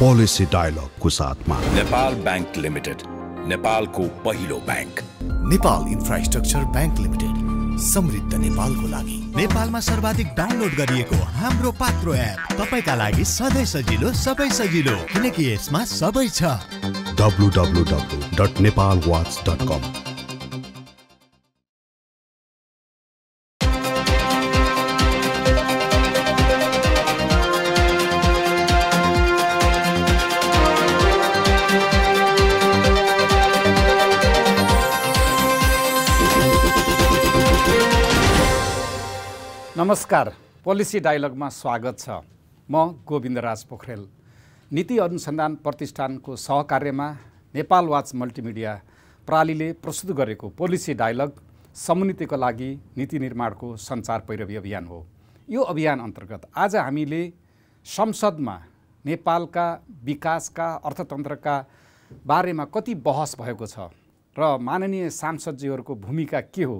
policy डायलगको साथमा Nepal bank limited नेपालको पहिलो bank Nepal infrastructure bank limited समृद्ध नेपालको लागि नेपालमा सर्वाधिक डाउनलोड गरिएको हाम्रो पात्रो एप तपाईँका लागि सधैँ सजिलो सबै सजिलो किनकि यसमा सबै छ W W W dot Nepal watch dot com नमस्कार पोलिसी डायलगमा स्वागत छ म गोविन्दराज पोखरेल नीति अनुसन्धान प्रतिष्ठानको सहकार्यमा नेपाल वाच मल्टिमिडिया प्रालीले प्रस्तुत गरेको पोलिसी डायलग समुन्नतिको लागि नीति निर्माणको सञ्चार पैरवी अभियान हो यो अभियान अन्तर्गत आज हामीले संसदमा नेपालका विकासका अर्थतन्त्रका बारेमा कति बहस भएको छ र माननीय सांसदजीहरूको भूमिका के हो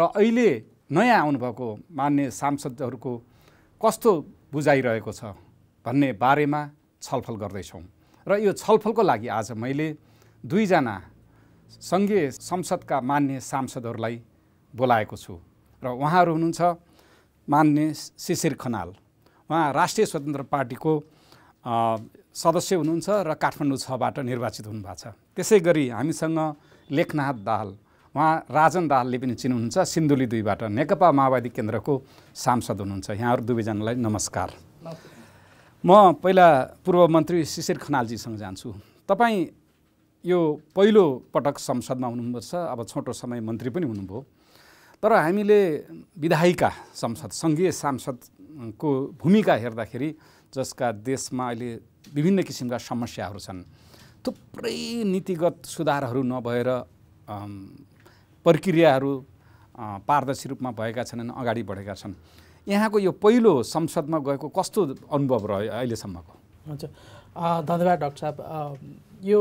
र अहिले नयाँ आउनुभएको मान्य सांसदहरूको कस्तो बुझाइरहेको छ भन्ने बारेमा छलफल गर्दैछौँ र यो छलफलको लागि आज मैले दुईजना सङ्घीय संसदका मान्य सांसदहरूलाई बोलाएको छु र उहाँहरू हुनुहुन्छ मान्य शिशिर खनाल उहाँ राष्ट्रिय स्वतन्त्र पार्टीको सदस्य हुनुहुन्छ र काठमाडौँ छबाट निर्वाचित हुनुभएको छ त्यसै गरी हामीसँग लेखनाथ दाहाल उहाँ राजन दाहालले पनि चिन्नुहुन्छ सिन्धुली दुईबाट नेकपा माओवादी केन्द्रको सांसद हुनुहुन्छ यहाँहरू दुवैजनालाई नमस्कार म पहिला पूर्व मन्त्री शिशिर खनालजीसँग जान्छु तपाईँ यो पहिलो पटक संसदमा हुनुपर्छ अब छोटो समय मन्त्री पनि हुनुभयो तर हामीले विधायिका संसद सङ्घीय सांसदको भूमिका हेर्दाखेरि जसका देशमा अहिले विभिन्न किसिमका समस्याहरू छन् थुप्रै नीतिगत सुधारहरू नभएर प्रक्रियाहरू पारदर्शी रूपमा भएका छन् अगाडि बढेका छन् यहाँको यो पहिलो संसदमा गएको कस्तो अनुभव रह्यो अहिलेसम्मको हुन्छ धन्यवाद डाक्टर साहब यो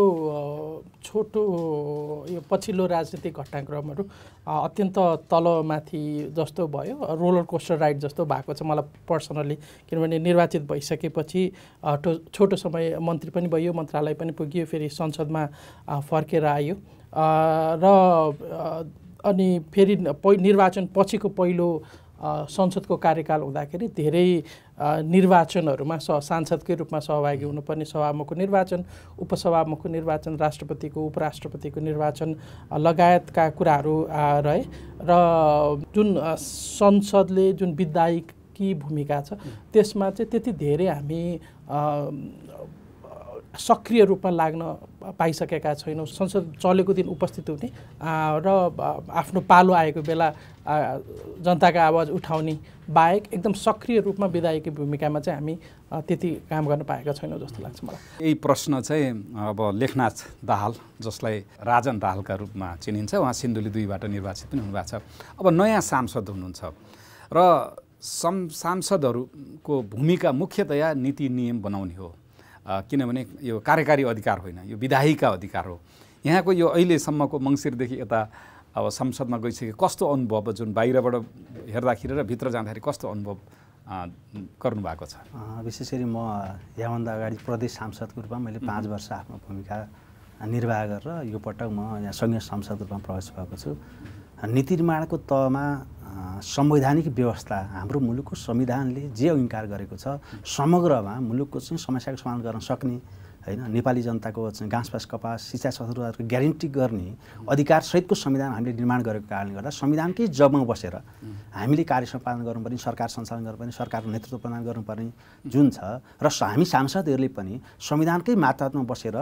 छोटो यो पछिल्लो राजनीतिक घटनाक्रमहरू अत्यन्त तलमाथि जस्तो भयो रोलर कोस्टर राइड जस्तो भएको छ मलाई पर्सनल्ली किनभने निर्वाचित भइसकेपछि छोटो समय मन्त्री पनि भयो मन्त्रालय पनि पुग्यो फेरि संसदमा फर्केर आयो र अनि फेरि पै निर्वाचन पछिको पहिलो संसदको कार्यकाल हुँदाखेरि धेरै निर्वाचनहरूमा स सांसदकै रूपमा सहभागी हुनुपर्ने सभामुखको निर्वाचन उपसभामुखको निर्वाचन राष्ट्रपतिको उपराष्ट्रपतिको निर्वाचन लगायतका कुराहरू रहे र जुन संसदले जुन विधायिकी भूमिका छ त्यसमा चाहिँ त्यति धेरै हामी सक्रिय रूपमा लाग्न पाइसकेका छैनौँ संसद चलेको दिन उपस्थित हुने र आफ्नो पालो आएको बेला जनताका आवाज उठाउने बाहेक एकदम सक्रिय रूपमा विधायकी भूमिकामा चाहिँ हामी त्यति काम गर्न पाएका छैनौँ जस्तो लाग्छ मलाई यही प्रश्न चाहिँ अब लेखनाथ दाहाल जसलाई राजन दाहालका रूपमा चिनिन्छ उहाँ सिन्धुली दुईबाट निर्वाचित पनि हुनुभएको छ अब नयाँ सांसद हुनुहुन्छ र सांसदहरूको भूमिका मुख्यतया नीति नियम बनाउने हो किनभने यो कार्यकारी अधिकार होइन यो विधायिका अधिकार हो यहाँको यो अहिलेसम्मको मङ्सिरदेखि यता अब संसदमा गइसके कस्तो अनुभव जुन बाहिरबाट हेर्दाखेरि र भित्र जाँदाखेरि कस्तो अनुभव गर्नुभएको छ विशेष गरी म यहाँभन्दा अगाडि प्रदेश सांसदको रूपमा मैले पाँच वर्ष आफ्नो भूमिका निर्वाह गरेर यो पटक म यहाँ सङ्घीय सांसदको रूपमा प्रवेश भएको छु नीति निर्माणको तहमा संवैधानिक व्यवस्था हाम्रो मुलुकको संविधानले जे अङ्गीकार गरेको छ समग्रमा मुलुकको चाहिँ समस्याको समाधान गर्न सक्ने होइन नेपाली जनताको चाहिँ घाँसपास कपास शिक्षा सधुवाहरूको ग्यारेन्टी गर्ने अधिकारसहितको संविधान हामीले निर्माण गरेको कारणले गर्दा संविधानकै जबमा बसेर हामीले कार्य सम्पादन गर्नुपर्ने सरकार सञ्चालन गर्नुपर्ने सरकारको नेतृत्व प्रदान गर्नुपर्ने जुन छ र हामी सांसदहरूले पनि संविधानकै मात्रात्मा बसेर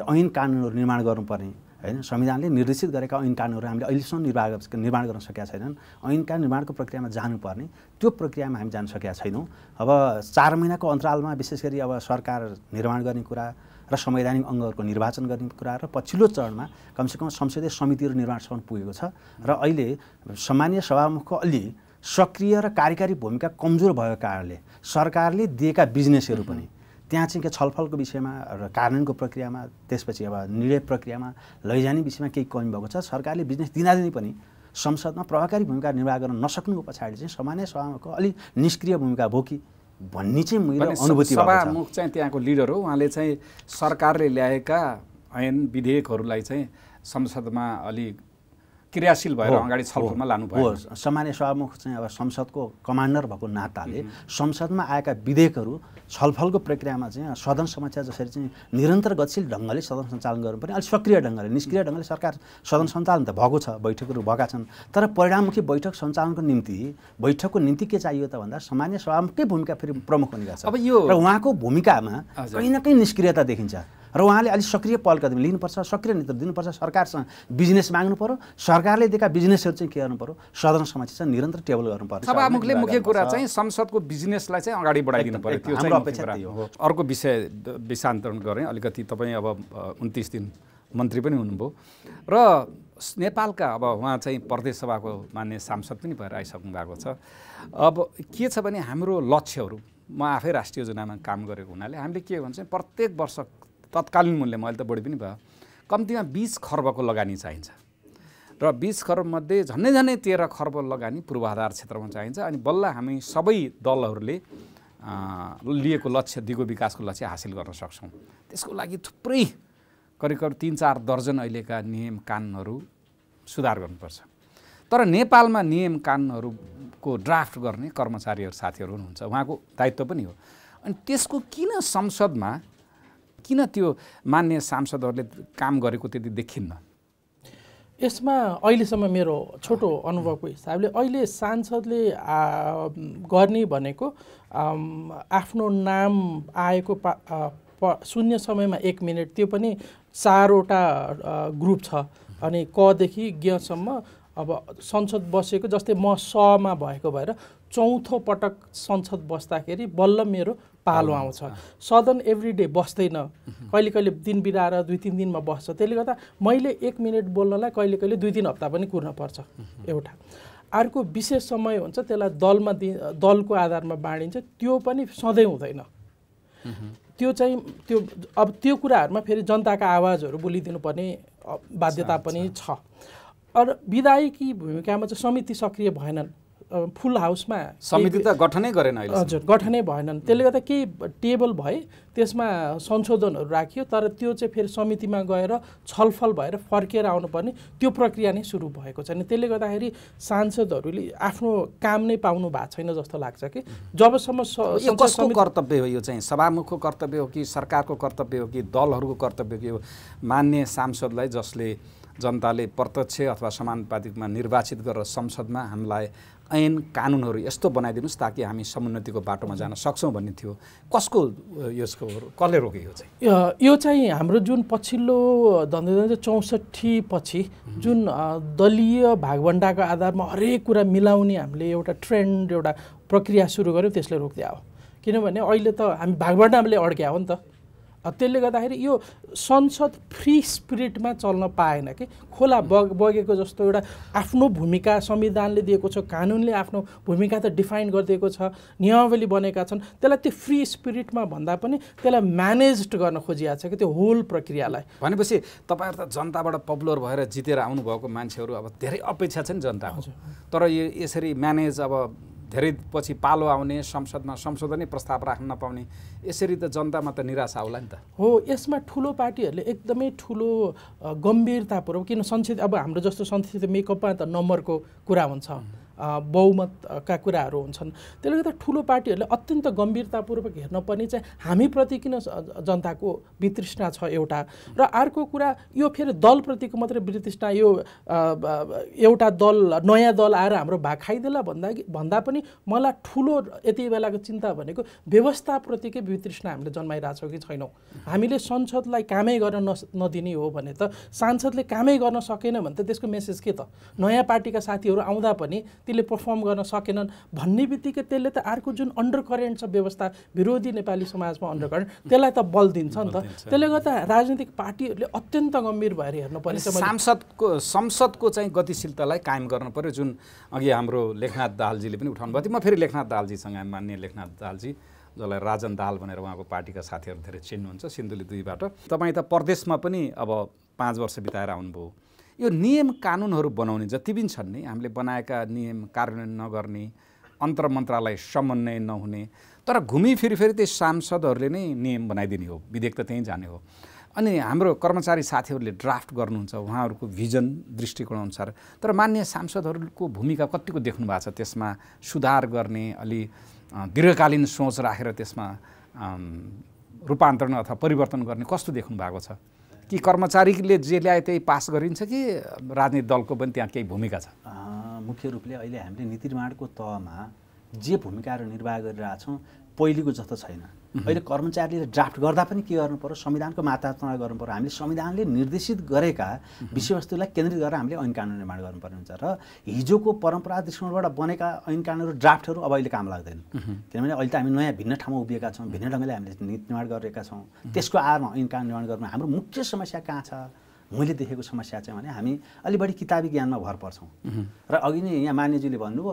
ऐन कानुनहरू निर्माण गर्नुपर्ने होइन संविधानले निर्देशित गरेका ऐन कानुनहरू हामीले अहिलेसम्म निर्वाह निर्माण गर्न सकेका छैनन् ऐन कानुन निर्माणको प्रक्रियामा जानुपर्ने त्यो प्रक्रियामा हामी जान सकेका छैनौँ अब चार महिनाको अन्तरालमा विशेष गरी अब सरकार निर्माण गर्ने कुरा र संवैधानिक अङ्गहरूको निर्वाचन गर्ने कुरा र पछिल्लो चरणमा कमसेकम संसदीय समितिहरू निर्माणसम्म पुगेको छ र अहिले सामान्य सभामुखको अलि सक्रिय र कार्यकारी भूमिका कमजोर भएको कारणले सरकारले दिएका बिजनेसहरू पनि त्यहाँ चाहिँ के छलफलको विषयमा र कानुनको प्रक्रियामा त्यसपछि अब निर्णय प्रक्रियामा लैजाने विषयमा केही कमी भएको छ सरकारले बिजनेस दिँदादिँदै पनि संसदमा प्रभावकारी भूमिका निर्वाह गर्न नसक्नुको पछाडि चाहिँ सामान्य सभामुखको अलिक निष्क्रिय भूमिका भयो कि भन्ने चाहिँ मैले अनुभूति सभामुख चाहिँ त्यहाँको लिडर हो उहाँले चाहिँ सरकारले ल्याएका ऐन विधेयकहरूलाई चाहिँ संसदमा अलिक क्रियाशील भएर अगाडि छलफलमा भयो सामान्य सभामुख चाहिँ अब संसदको कमान्डर भएको नाताले संसदमा आएका विधेयकहरू छलफलको प्रक्रियामा चाहिँ सदन समस्या जसरी चाहिँ निरन्तर गतिशील ढङ्गले सदन सञ्चालन गर्नुपर्ने अलिक सक्रिय ढङ्गले निष्क्रिय ढङ्गले सरकार सदन सञ्चालन त भएको छ बैठकहरू भएका छन् तर परिणाममुखी बैठक सञ्चालनको निम्ति बैठकको निम्ति के चाहियो त भन्दा सामान्य सभामुखकै भूमिका फेरि प्रमुख हुने गर्छ अब यो र उहाँको भूमिकामा कहीँ न कहीँ निष्क्रियता देखिन्छ र उहाँले अलिक सक्रिय पहल कदम लिनुपर्छ सक्रिय नेतृत्व दिनुपर्छ सरकारसँग बिजनेस माग्नु पऱ्यो सरकारले दिएका बिजनेसहरू चाहिँ के गर्नु पऱ्यो सदन समक्ष चाहिँ निरन्तर टेबल गर्नु पर्छ सभामुखले मुख्य कुरा चाहिँ संसदको बिजनेसलाई चाहिँ अगाडि बढाइदिनु पर्यो हाम्रो अपेक्षा हो अर्को विषय विषान्तरण गरेँ अलिकति तपाईँ अब उन्तिस दिन मन्त्री पनि हुनुभयो र नेपालका अब उहाँ चाहिँ प्रदेश सभाको मान्य सांसद पनि भएर आइसक्नु भएको छ अब के छ भने हाम्रो लक्ष्यहरू म आफै राष्ट्रिय योजनामा काम गरेको हुनाले हामीले के भन्छ प्रत्येक वर्ष तत्कालीन मूल्यमा अहिले त बढी पनि भयो कम्तीमा बिस खर्बको लगानी चाहिन्छ र बिस खर्बमध्ये झन्डै झन्डै तेह्र खर्ब लगानी पूर्वाधार क्षेत्रमा चाहिन्छ अनि बल्ल हामी सबै दलहरूले लिएको लक्ष्य दिगो विकासको लक्ष्य हासिल गर्न सक्छौँ त्यसको लागि थुप्रै करिब करिब तिन चार दर्जन अहिलेका नियम कानुनहरू सुधार गर्नुपर्छ तर नेपालमा नियम कानुनहरूको ड्राफ्ट गर्ने कर्मचारीहरू साथीहरू हुनुहुन्छ उहाँको दायित्व पनि हो अनि त्यसको किन संसदमा किन त्यो मान्य सांसदहरूले काम गरेको त्यति देखिन्न यसमा अहिलेसम्म मेरो छोटो अनुभवको हिसाबले अहिले सांसदले गर्ने भनेको आफ्नो नाम आएको पा शून्य समयमा एक मिनट त्यो पनि चारवटा ग्रुप छ अनि कदेखि ज्ञसम्म अब संसद बसेको जस्तै म समा भएको भएर चौथो पटक संसद बस्दाखेरि बल्ल मेरो पालो आउँछ सदन एभ्री डे बस्दैन कहिले कहिले दिन बिराएर दुई तिन दिनमा बस्छ त्यसले गर्दा मैले एक मिनट बोल्नलाई कहिले कहिले दुई तिन हप्ता पनि कुर्न पर्छ एउटा अर्को विशेष समय हुन्छ त्यसलाई दलमा दि दलको आधारमा बाँडिन्छ त्यो पनि सधैँ हुँदैन त्यो चाहिँ त्यो अब त्यो कुराहरूमा फेरि जनताका आवाजहरू बोलिदिनुपर्ने बाध्यता पनि छ अरू विधायकी भूमिकामा चाहिँ समिति सक्रिय भएनन् फुल हाउसमा समिति त गठनै गरेन अहिले हजुर गठनै भएनन् त्यसले गर्दा केही टेबल भए त्यसमा संशोधनहरू राखियो तर त्यो चाहिँ फेरि समितिमा गएर छलफल भएर फर्किएर आउनुपर्ने त्यो प्रक्रिया नै सुरु भएको छैन त्यसले गर्दाखेरि सांसदहरूले आफ्नो काम नै पाउनु भएको छैन जस्तो लाग्छ कि जबसम्म कसको कर्तव्य हो यो चाहिँ सभामुखको कर्तव्य हो कि सरकारको कर्तव्य हो कि दलहरूको कर्तव्य हो मान्य सांसदलाई जसले जनताले प्रत्यक्ष अथवा समानुपातिकमा निर्वाचित गरेर संसदमा हामीलाई ऐन कानुनहरू यस्तो बनाइदिनुहोस् ताकि हामी समुन्नतिको बाटोमा जान सक्छौँ भन्ने थियो कसको यसको कसले रोक्यो यो चाहिँ यो चाहिँ हाम्रो जुन पछिल्लो धन्दै चौसठी पछि जुन दलीय भागभन्डाको आधारमा हरेक कुरा मिलाउने हामीले एउटा ट्रेन्ड एउटा प्रक्रिया सुरु गऱ्यौँ त्यसले रोक्दै हो किनभने अहिले त हामी भागभण्डामले अड्क्या हो नि त त्यसले गर्दाखेरि यो संसद फ्री स्पिरिटमा चल्न पाएन कि खोला बग बगेको जस्तो एउटा आफ्नो भूमिका संविधानले दिएको छ कानुनले आफ्नो भूमिका त डिफाइन गरिदिएको छ नियमावली बनेका छन् त्यसलाई त्यो फ्री स्पिरिटमा भन्दा पनि त्यसलाई म्यानेज गर्न खोजिएको छ कि त्यो होल प्रक्रियालाई भनेपछि तपाईँहरू त जनताबाट पपुलर भएर जितेर आउनुभएको मान्छेहरू अब धेरै अपेक्षा छ नि जनताको तर यो यसरी म्यानेज अब धेरै पछि पालो आउने संसदमा संशोधनै प्रस्ताव राख्न नपाउने यसरी त जनतामा त निराशा होला नि त हो यसमा ठुलो पार्टीहरूले एकदमै ठुलो गम्भीरतापूर्वक किन संसद अब हाम्रो जस्तो संसदीय मेकअपमा त नम्बरको कुरा हुन्छ बहुमतका कुराहरू हुन्छन् त्यसले गर्दा ठुलो पार्टीहरूले अत्यन्त गम्भीरतापूर्वक हेर्न हेर्नुपर्ने चाहिँ हामीप्रति किन जनताको वितृष्णा छ एउटा र अर्को कुरा यो फेरि दलप्रतिको मात्रै वितृष्णा यो एउटा दल नयाँ दल आएर हाम्रो भाग खाइदेला भन्दा भन्दा पनि मलाई ठुलो यति बेलाको चिन्ता भनेको व्यवस्थाप्रतिकै वितृष्णा हामीले जन्माइरहेछौँ कि छैनौँ हामीले संसदलाई कामै गर्न नस नदिने हो भने त सांसदले कामै गर्न सकेन भने त त्यसको मेसेज के त नयाँ पार्टीका साथीहरू आउँदा पनि त्यसले पर्फर्म गर्न सकेनन् भन्ने बित्तिकै त्यसले त अर्को जुन अन्डर करेन्ट छ व्यवस्था विरोधी नेपाली समाजमा अन्डर करेन्ट त्यसलाई त बल दिन्छ नि त त्यसले गर्दा राजनीतिक पार्टीहरूले अत्यन्त गम्भीर भएर हेर्नु पर्ने सांसदको संसदको चाहिँ गतिशीलतालाई कायम गर्नु पऱ्यो जुन अघि हाम्रो लेखनाथ दालजीले पनि उठाउनु भएको थियो म फेरि लेखनाथ दालजीसँग मान्य लेखनाथ दालजी जसलाई राजन दाल भनेर उहाँको पार्टीका साथीहरू धेरै चिन्नुहुन्छ सिन्धुली दुईबाट तपाईँ त प्रदेशमा पनि अब पाँच वर्ष बिताएर आउनुभयो यो नियम कानुनहरू बनाउने जति पनि छन् नि हामीले बनाएका नियम कार्यान्वयन नगर्ने अन्तर मन्त्रालय समन्वय नहुने तर घुमिफिरि फेरि त्यही सांसदहरूले नै नियम बनाइदिने हो विधेयक त त्यहीँ जाने हो अनि हाम्रो कर्मचारी साथीहरूले ड्राफ्ट गर्नुहुन्छ उहाँहरूको भिजन दृष्टिकोण अनुसार तर मान्य सांसदहरूको भूमिका कतिको देख्नु भएको छ त्यसमा सुधार गर्ने अलि दीर्घकालीन सोच राखेर त्यसमा रूपान्तरण अथवा परिवर्तन गर्ने कस्तो देख्नु भएको छ कि कर्मचारीले जे ल्याए त्यही पास गरिन्छ कि राजनीतिक दलको पनि त्यहाँ केही भूमिका छ मुख्य रूपले अहिले हामीले नीति निर्माणको तहमा जे भूमिकाहरू निर्वाह गरिरहेछौँ पहिलेको जस्तो छैन अहिले कर्मचारीले ड्राफ्ट गर्दा पनि के गर्नु पऱ्यो संविधानको मातार्चना गर्नु पऱ्यो हामीले संविधानले निर्देशित गरेका विषयवस्तुलाई केन्द्रित गरेर हामीले ऐन कानुन निर्माण गर्नुपर्ने हुन्छ र हिजोको परम्परा दृष्टिकोणबाट बनेका ऐन कानुनहरू ड्राफ्टहरू अब अहिले काम लाग्दैन किनभने अहिले त हामी नयाँ भिन्न ठाउँमा उभिएका छौँ भिन्न ढङ्गले हामीले नीति निर्माण गरेका छौँ त्यसको आधारमा ऐन कानुन निर्माण गर्नु हाम्रो मुख्य समस्या कहाँ छ मैले देखेको समस्या चाहिँ भने हामी अलि बढी किताबी ज्ञानमा भर पर्छौँ र अघि नै यहाँ मान्यज्यूले भन्नुभयो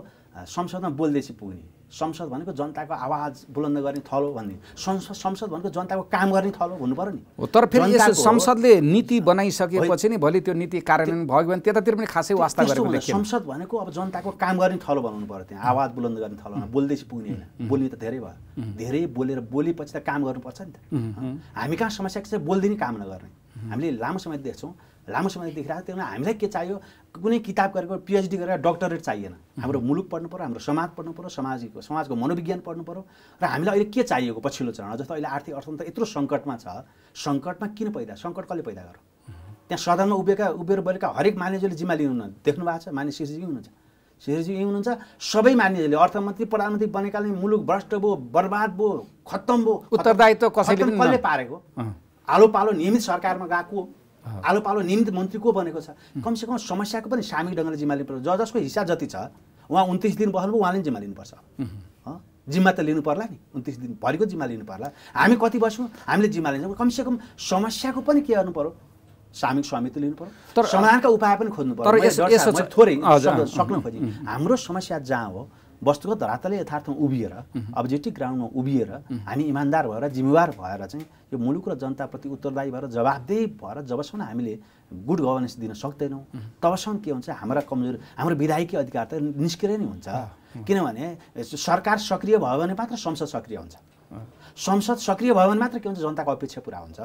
संसदमा बोल्दैछ पुग्ने संसद भनेको जनताको आवाज बुलन्द गर्ने थलो भन्ने संसद संसद भनेको जनताको काम गर्ने थलो हुनु पऱ्यो नि तर फेरि संसदले नीति बनाइसकेपछि नि भोलि त्यो नीति कार्यान्वयन भयो भने त्यतातिर पनि खासै वास्ता गरेको संसद भनेको अब जनताको काम गर्ने थलो बनाउनु पर्यो त्यहाँ आवाज बुलन्द गर्ने थलो बोल्दैछ पुग्ने होइन बोल्ने त धेरै भयो धेरै बोलेर बोलेपछि त काम गर्नुपर्छ नि त हामी कहाँ समस्या चाहिँ बोल्दै नै काम नगर्ने हामीले लामो समय देख्छौँ लामो समय देखिरहेको थियो हामीलाई के चाहियो कुनै किताब गरेको पिएचडी गरेर डक्टरेट चाहिएन हाम्रो मुलुक पढ्नु पऱ्यो हाम्रो समाज पढ्नु पऱ्यो समाजको समाजको मनोविज्ञान पढ्नु पऱ्यो र हामीलाई अहिले के चाहिएको पछिल्लो चरण जस्तो अहिले आर्थिक अर्थतन्त्र यत्रो सङ्कटमा छ सङ्कटमा किन पैदा सङ्कट कसले पैदा गर्यो त्यहाँ सदनमा उभिएका उभिएर बढेका हरेक मानिसहरूले जिम्मा लिनुहुन्न देख्नु भएको छ मानिस शिरजी हुनुहुन्छ शिरजी हुनुहुन्छ सबै मानिसहरूले अर्थमन्त्री प्रधानमन्त्री बनेकाले मुलुक भ्रष्ट भयो बर्बाद भयो खत्तम भयो उत्तरदायित्व कसैले कसले पारेको आलो पालो नियमित सरकारमा गएको आलो पालो नियमित मन्त्री को बनेको छ कमसेकम समस्याको पनि सामूहिक ढङ्गले जिम्मा लिनुपर्छ ज जसको हिस्सा जति छ उहाँ उन्तिस दिन बस्नु उहाँले जिम्मा लिनुपर्छ जिम्मा त लिनु पर्ला नि उन्तिस दिनभरिको जिम्मा लिनु पर्ला हामी कति बस्यौँ हामीले जिम्मा लिन्छौँ कमसेकम समस्याको पनि के गर्नु पऱ्यो सामूहिक स्वामित्व लिनु पर्यो तर समाधानका उपाय पनि खोज्नु पर्यो थोरै सक्न खोजेँ हाम्रो समस्या जहाँ हो वस्तुगत धरातल यथार्थमा उभिएर अब्जेक्टिभ ग्राउन्डमा उभिएर हामी इमान्दार भएर जिम्मेवार भएर चाहिँ यो मुलुक र जनताप्रति उत्तरदायी भएर जवाबदेही भएर जबसम्म हामीले गुड गभर्नेन्स दिन सक्दैनौँ तबसम्म के हुन्छ हाम्रा कमजोर हाम्रो विधायकी अधिकार त निष्क्रिय नै हुन्छ किनभने सरकार सक्रिय भयो भने मात्र संसद सक्रिय हुन्छ संसद सक्रिय भयो भने मात्र के हुन्छ जनताको अपेक्षा पुरा हुन्छ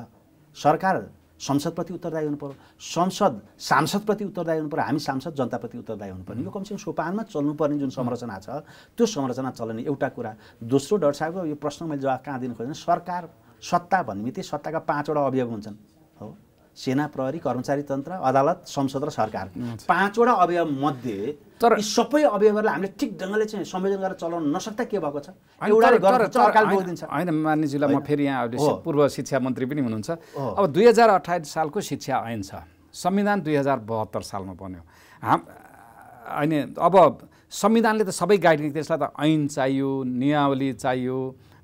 सरकार संसदप्रति उत्तरदायी हुनु पर्यो संसद सांसदप्रति उत्तरदायी हुनु पर्यो हामी सांसद जनताप्रति उत्तरदायी हुनुपर्ने यो कमसेकम सोपानमा चल्नुपर्ने जुन संरचना छ त्यो संरचना चल्ने एउटा कुरा दोस्रो डर साहबको यो प्रश्न मैले जवाब कहाँ दिनु खोजेँ सरकार सत्ता भन्ने बित्तिकै सत्ताका पाँचवटा अभियोग हुन्छन् सेना प्रहरी कर्मचारी तन्त्र अदालत संसद र सरकार पाँचवटा अवयव मध्ये तर यी सबै अवयवहरूलाई हामीले ठिक ढङ्गले चाहिँ संयोजन गरेर चलाउन नसक्दा के भएको छ होइन मान्यजीलाई म फेरि यहाँ अहिले पूर्व शिक्षा मन्त्री पनि हुनुहुन्छ अब दुई हजार अठाइस सालको शिक्षा ऐन छ संविधान दुई हजार बहत्तर सालमा बन्यो हाम होइन अब संविधानले त सबै गाइडिङ त्यसलाई त ऐन चाहियो नियावली चाहियो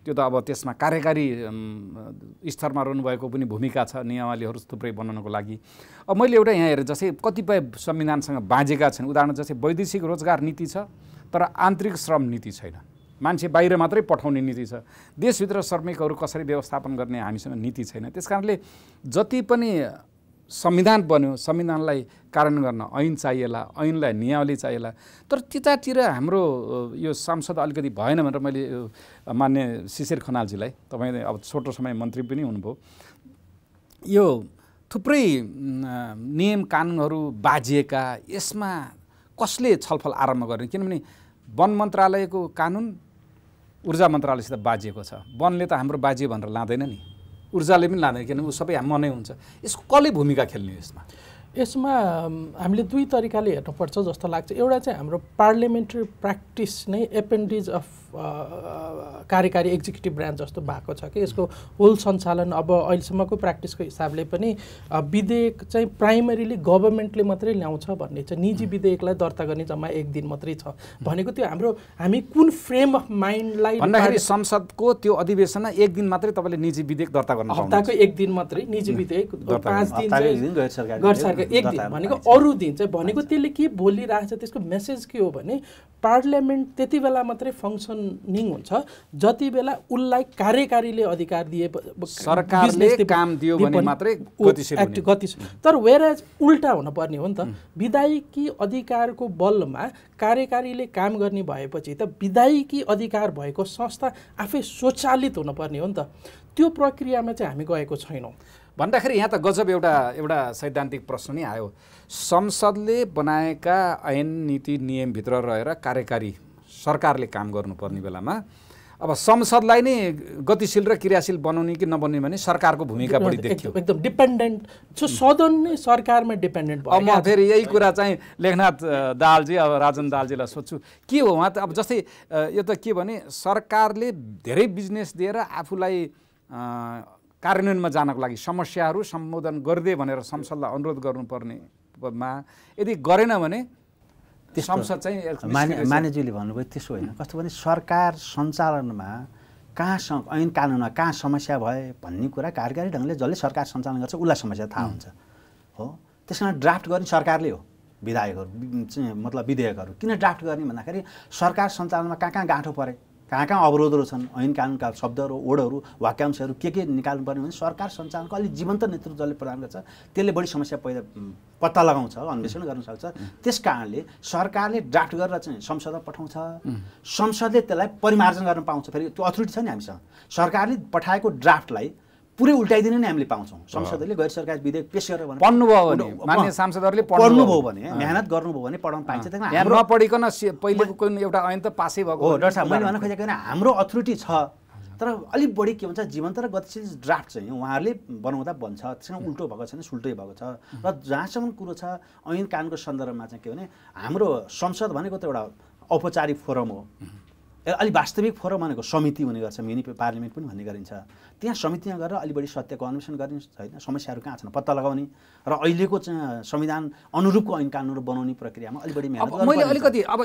त्यो त अब त्यसमा कार्यकारी स्तरमा रहनुभएको पनि भूमिका छ नियमावलीहरू थुप्रै बनाउनको लागि अब मैले एउटा यहाँ हेरेँ जस्तै कतिपय संविधानसँग बाँझेका छन् उदाहरण जस्तै वैदेशिक रोजगार नीति छ तर आन्तरिक श्रम नीति छैन मान्छे बाहिर मात्रै पठाउने नीति छ देशभित्र श्रमिकहरू कसरी व्यवस्थापन गर्ने हामीसँग नीति छैन त्यस कारणले जति पनि संविधान बन्यो संविधानलाई कारण गर्न ऐन चाहिएला ऐनलाई नियावली चाहिएला तर त्यतातिर हाम्रो यो सांसद अलिकति भएन भनेर मैले मान्य शिशिर खनालजीलाई तपाईँ अब छोटो समय मन्त्री पनि हुनुभयो यो थुप्रै नियम कानुनहरू बाजिएका यसमा कसले छलफल आरम्भ गर्ने किनभने वन मन्त्रालयको कानुन ऊर्जा मन्त्रालयसित बाजिएको छ वनले त हाम्रो बाजियो भनेर लाँदैन नि ऊर्जाले पनि लाँदैन किनभने ऊ सबै हामी मनै हुन्छ यसको कसले भूमिका खेल्ने यसमा यसमा हामीले दुई तरिकाले हेर्नुपर्छ जस्तो लाग्छ एउटा चाहिँ हाम्रो पार्लियामेन्ट्री प्र्याक्टिस नै एपेन्डिज अफ कार्यकारी एक्जिक्युटिभ ब्रान्च जस्तो भएको छ कि यसको होल सञ्चालन अब अहिलेसम्मको प्र्याक्टिसको हिसाबले पनि विधेयक चाहिँ प्राइमरीली गभर्मेन्टले मात्रै ल्याउँछ भन्ने छ निजी विधेयकलाई दर्ता गर्ने जम्मा एक दिन मात्रै छ भनेको त्यो हाम्रो हामी कुन फ्रेम अफ माइन्डलाई भन्दाखेरि संसदको त्यो अधिवेशनमा एक दिन मात्रै तपाईँले निजी विधेयक दर्ता गर्नु हप्ताको एक दिन मात्रै निजी विधेयक पाँच दिन एक दिन भनेको अरू दिन चाहिँ भनेको त्यसले के बोलिरहेको छ त्यसको मेसेज के हो भने पार्लियामेन्ट त्यति बेला मात्रै फङ्सन गभर्निङ हुन्छ जति बेला उसलाई कार्यकारीले अधिकार दिए सरकारले काम दियो भने मात्रै गति तर एज उल्टा हुनुपर्ने हो नि त विधायकी अधिकारको बलमा कार्यकारीले काम गर्ने भएपछि त विधायकी अधिकार भएको संस्था आफै स्वचालित हुनुपर्ने हो नि त त्यो प्रक्रियामा चाहिँ हामी गएको छैनौँ भन्दाखेरि यहाँ त गजब एउटा एउटा सैद्धान्तिक प्रश्न नै आयो संसदले बनाएका ऐन नीति नियमभित्र रहेर कार्यकारी सरकारले काम गर्नुपर्ने बेलामा अब संसदलाई नै गतिशील र क्रियाशील बनाउने कि नबन्ने भने सरकारको भूमिका बढी देखियो एकदम डिपेन्डेन्ट सो सदन नै सरकारमा डिपेन्डेन्ट अब म फेरि यही कुरा चाहिँ लेखनाथ दालजी अब राजन दालजीलाई सोध्छु के हो उहाँ त अब जस्तै यो त के भने सरकारले धेरै बिजनेस दिएर आफूलाई कार्यान्वयनमा जानको लागि समस्याहरू सम्बोधन गरिदिए भनेर संसदलाई अनुरोध गर्नुपर्नेमा यदि गरेन भने संसद चाहिँ माने मानेज्यूले भन्नुभयो त्यसो होइन कस्तो भने सरकार सञ्चालनमा कहाँसँग ऐन कानुनमा कहाँ समस्या भए भन्ने कुरा कार्यकारी ढङ्गले जसले सरकार सञ्चालन गर्छ उसलाई समस्या थाहा हुन्छ हो त्यस कारण ड्राफ्ट गर्ने सरकारले हो विधायकहरू मतलब विधेयकहरू किन ड्राफ्ट गर्ने भन्दाखेरि सरकार सञ्चालनमा कहाँ कहाँ गाँठो परे कहाँ कहाँ अवरोधहरू छन् ऐन कानुनका शब्दहरू ओडहरू वाक्यांशहरू के के निकाल्नु निकाल्नुपर्ने भने सरकार सञ्चालनको अलिक जीवन्त नेतृत्वले प्रदान गर्छ त्यसले बढी समस्या पैदा पत्ता लगाउँछ अन्वेषण गर्न सक्छ त्यस कारणले सरकारले ड्राफ्ट गरेर चाहिँ संसदमा पठाउँछ संसदले त्यसलाई परिमार्जन गर्न पाउँछ फेरि त्यो अथोरिटी छ नि हामीसँग सरकारले पठाएको ड्राफ्टलाई पुरै उल्टाइदिने नै हामीले पाउँछौँ संसदले गैर सरकारी विधेयक पेस गरेर पढ्नुभयो भने मान्य सांसदहरूले पढ्नुभयो भने मेहनत गर्नुभयो भने पढाउन पाइन्छ नपढिकन पहिलेको कुनै एउटा ऐन त पासै भएको हो डक्टर साहब मैले भन्न खोजेको होइन हाम्रो अथोरिटी छ तर अलिक बढी के भन्छ जीवन्त र गतिशील ड्राफ्ट चाहिँ उहाँहरूले बनाउँदा बन्छ त्यसमा उल्टो भएको छैन सुल्टै भएको छ र जहाँसम्म कुरो छ ऐन कानुनको सन्दर्भमा चाहिँ के भने हाम्रो संसद भनेको त एउटा औपचारिक फोरम हो अलिक वास्तविक फोरम भनेको समिति हुने गर्छ मिनी पार्लिमेन्ट पनि भन्ने गरिन्छ त्यहाँ समितिमा गएर अलि बढी सत्यको अन्वेषण गरिन्छ होइन समस्याहरू कहाँ छन् पत्ता लगाउने र अहिलेको चाहिँ संविधान अनुरूपको ऐन कानुन बनाउने प्रक्रियामा अलि बढी मैले अलिकति अब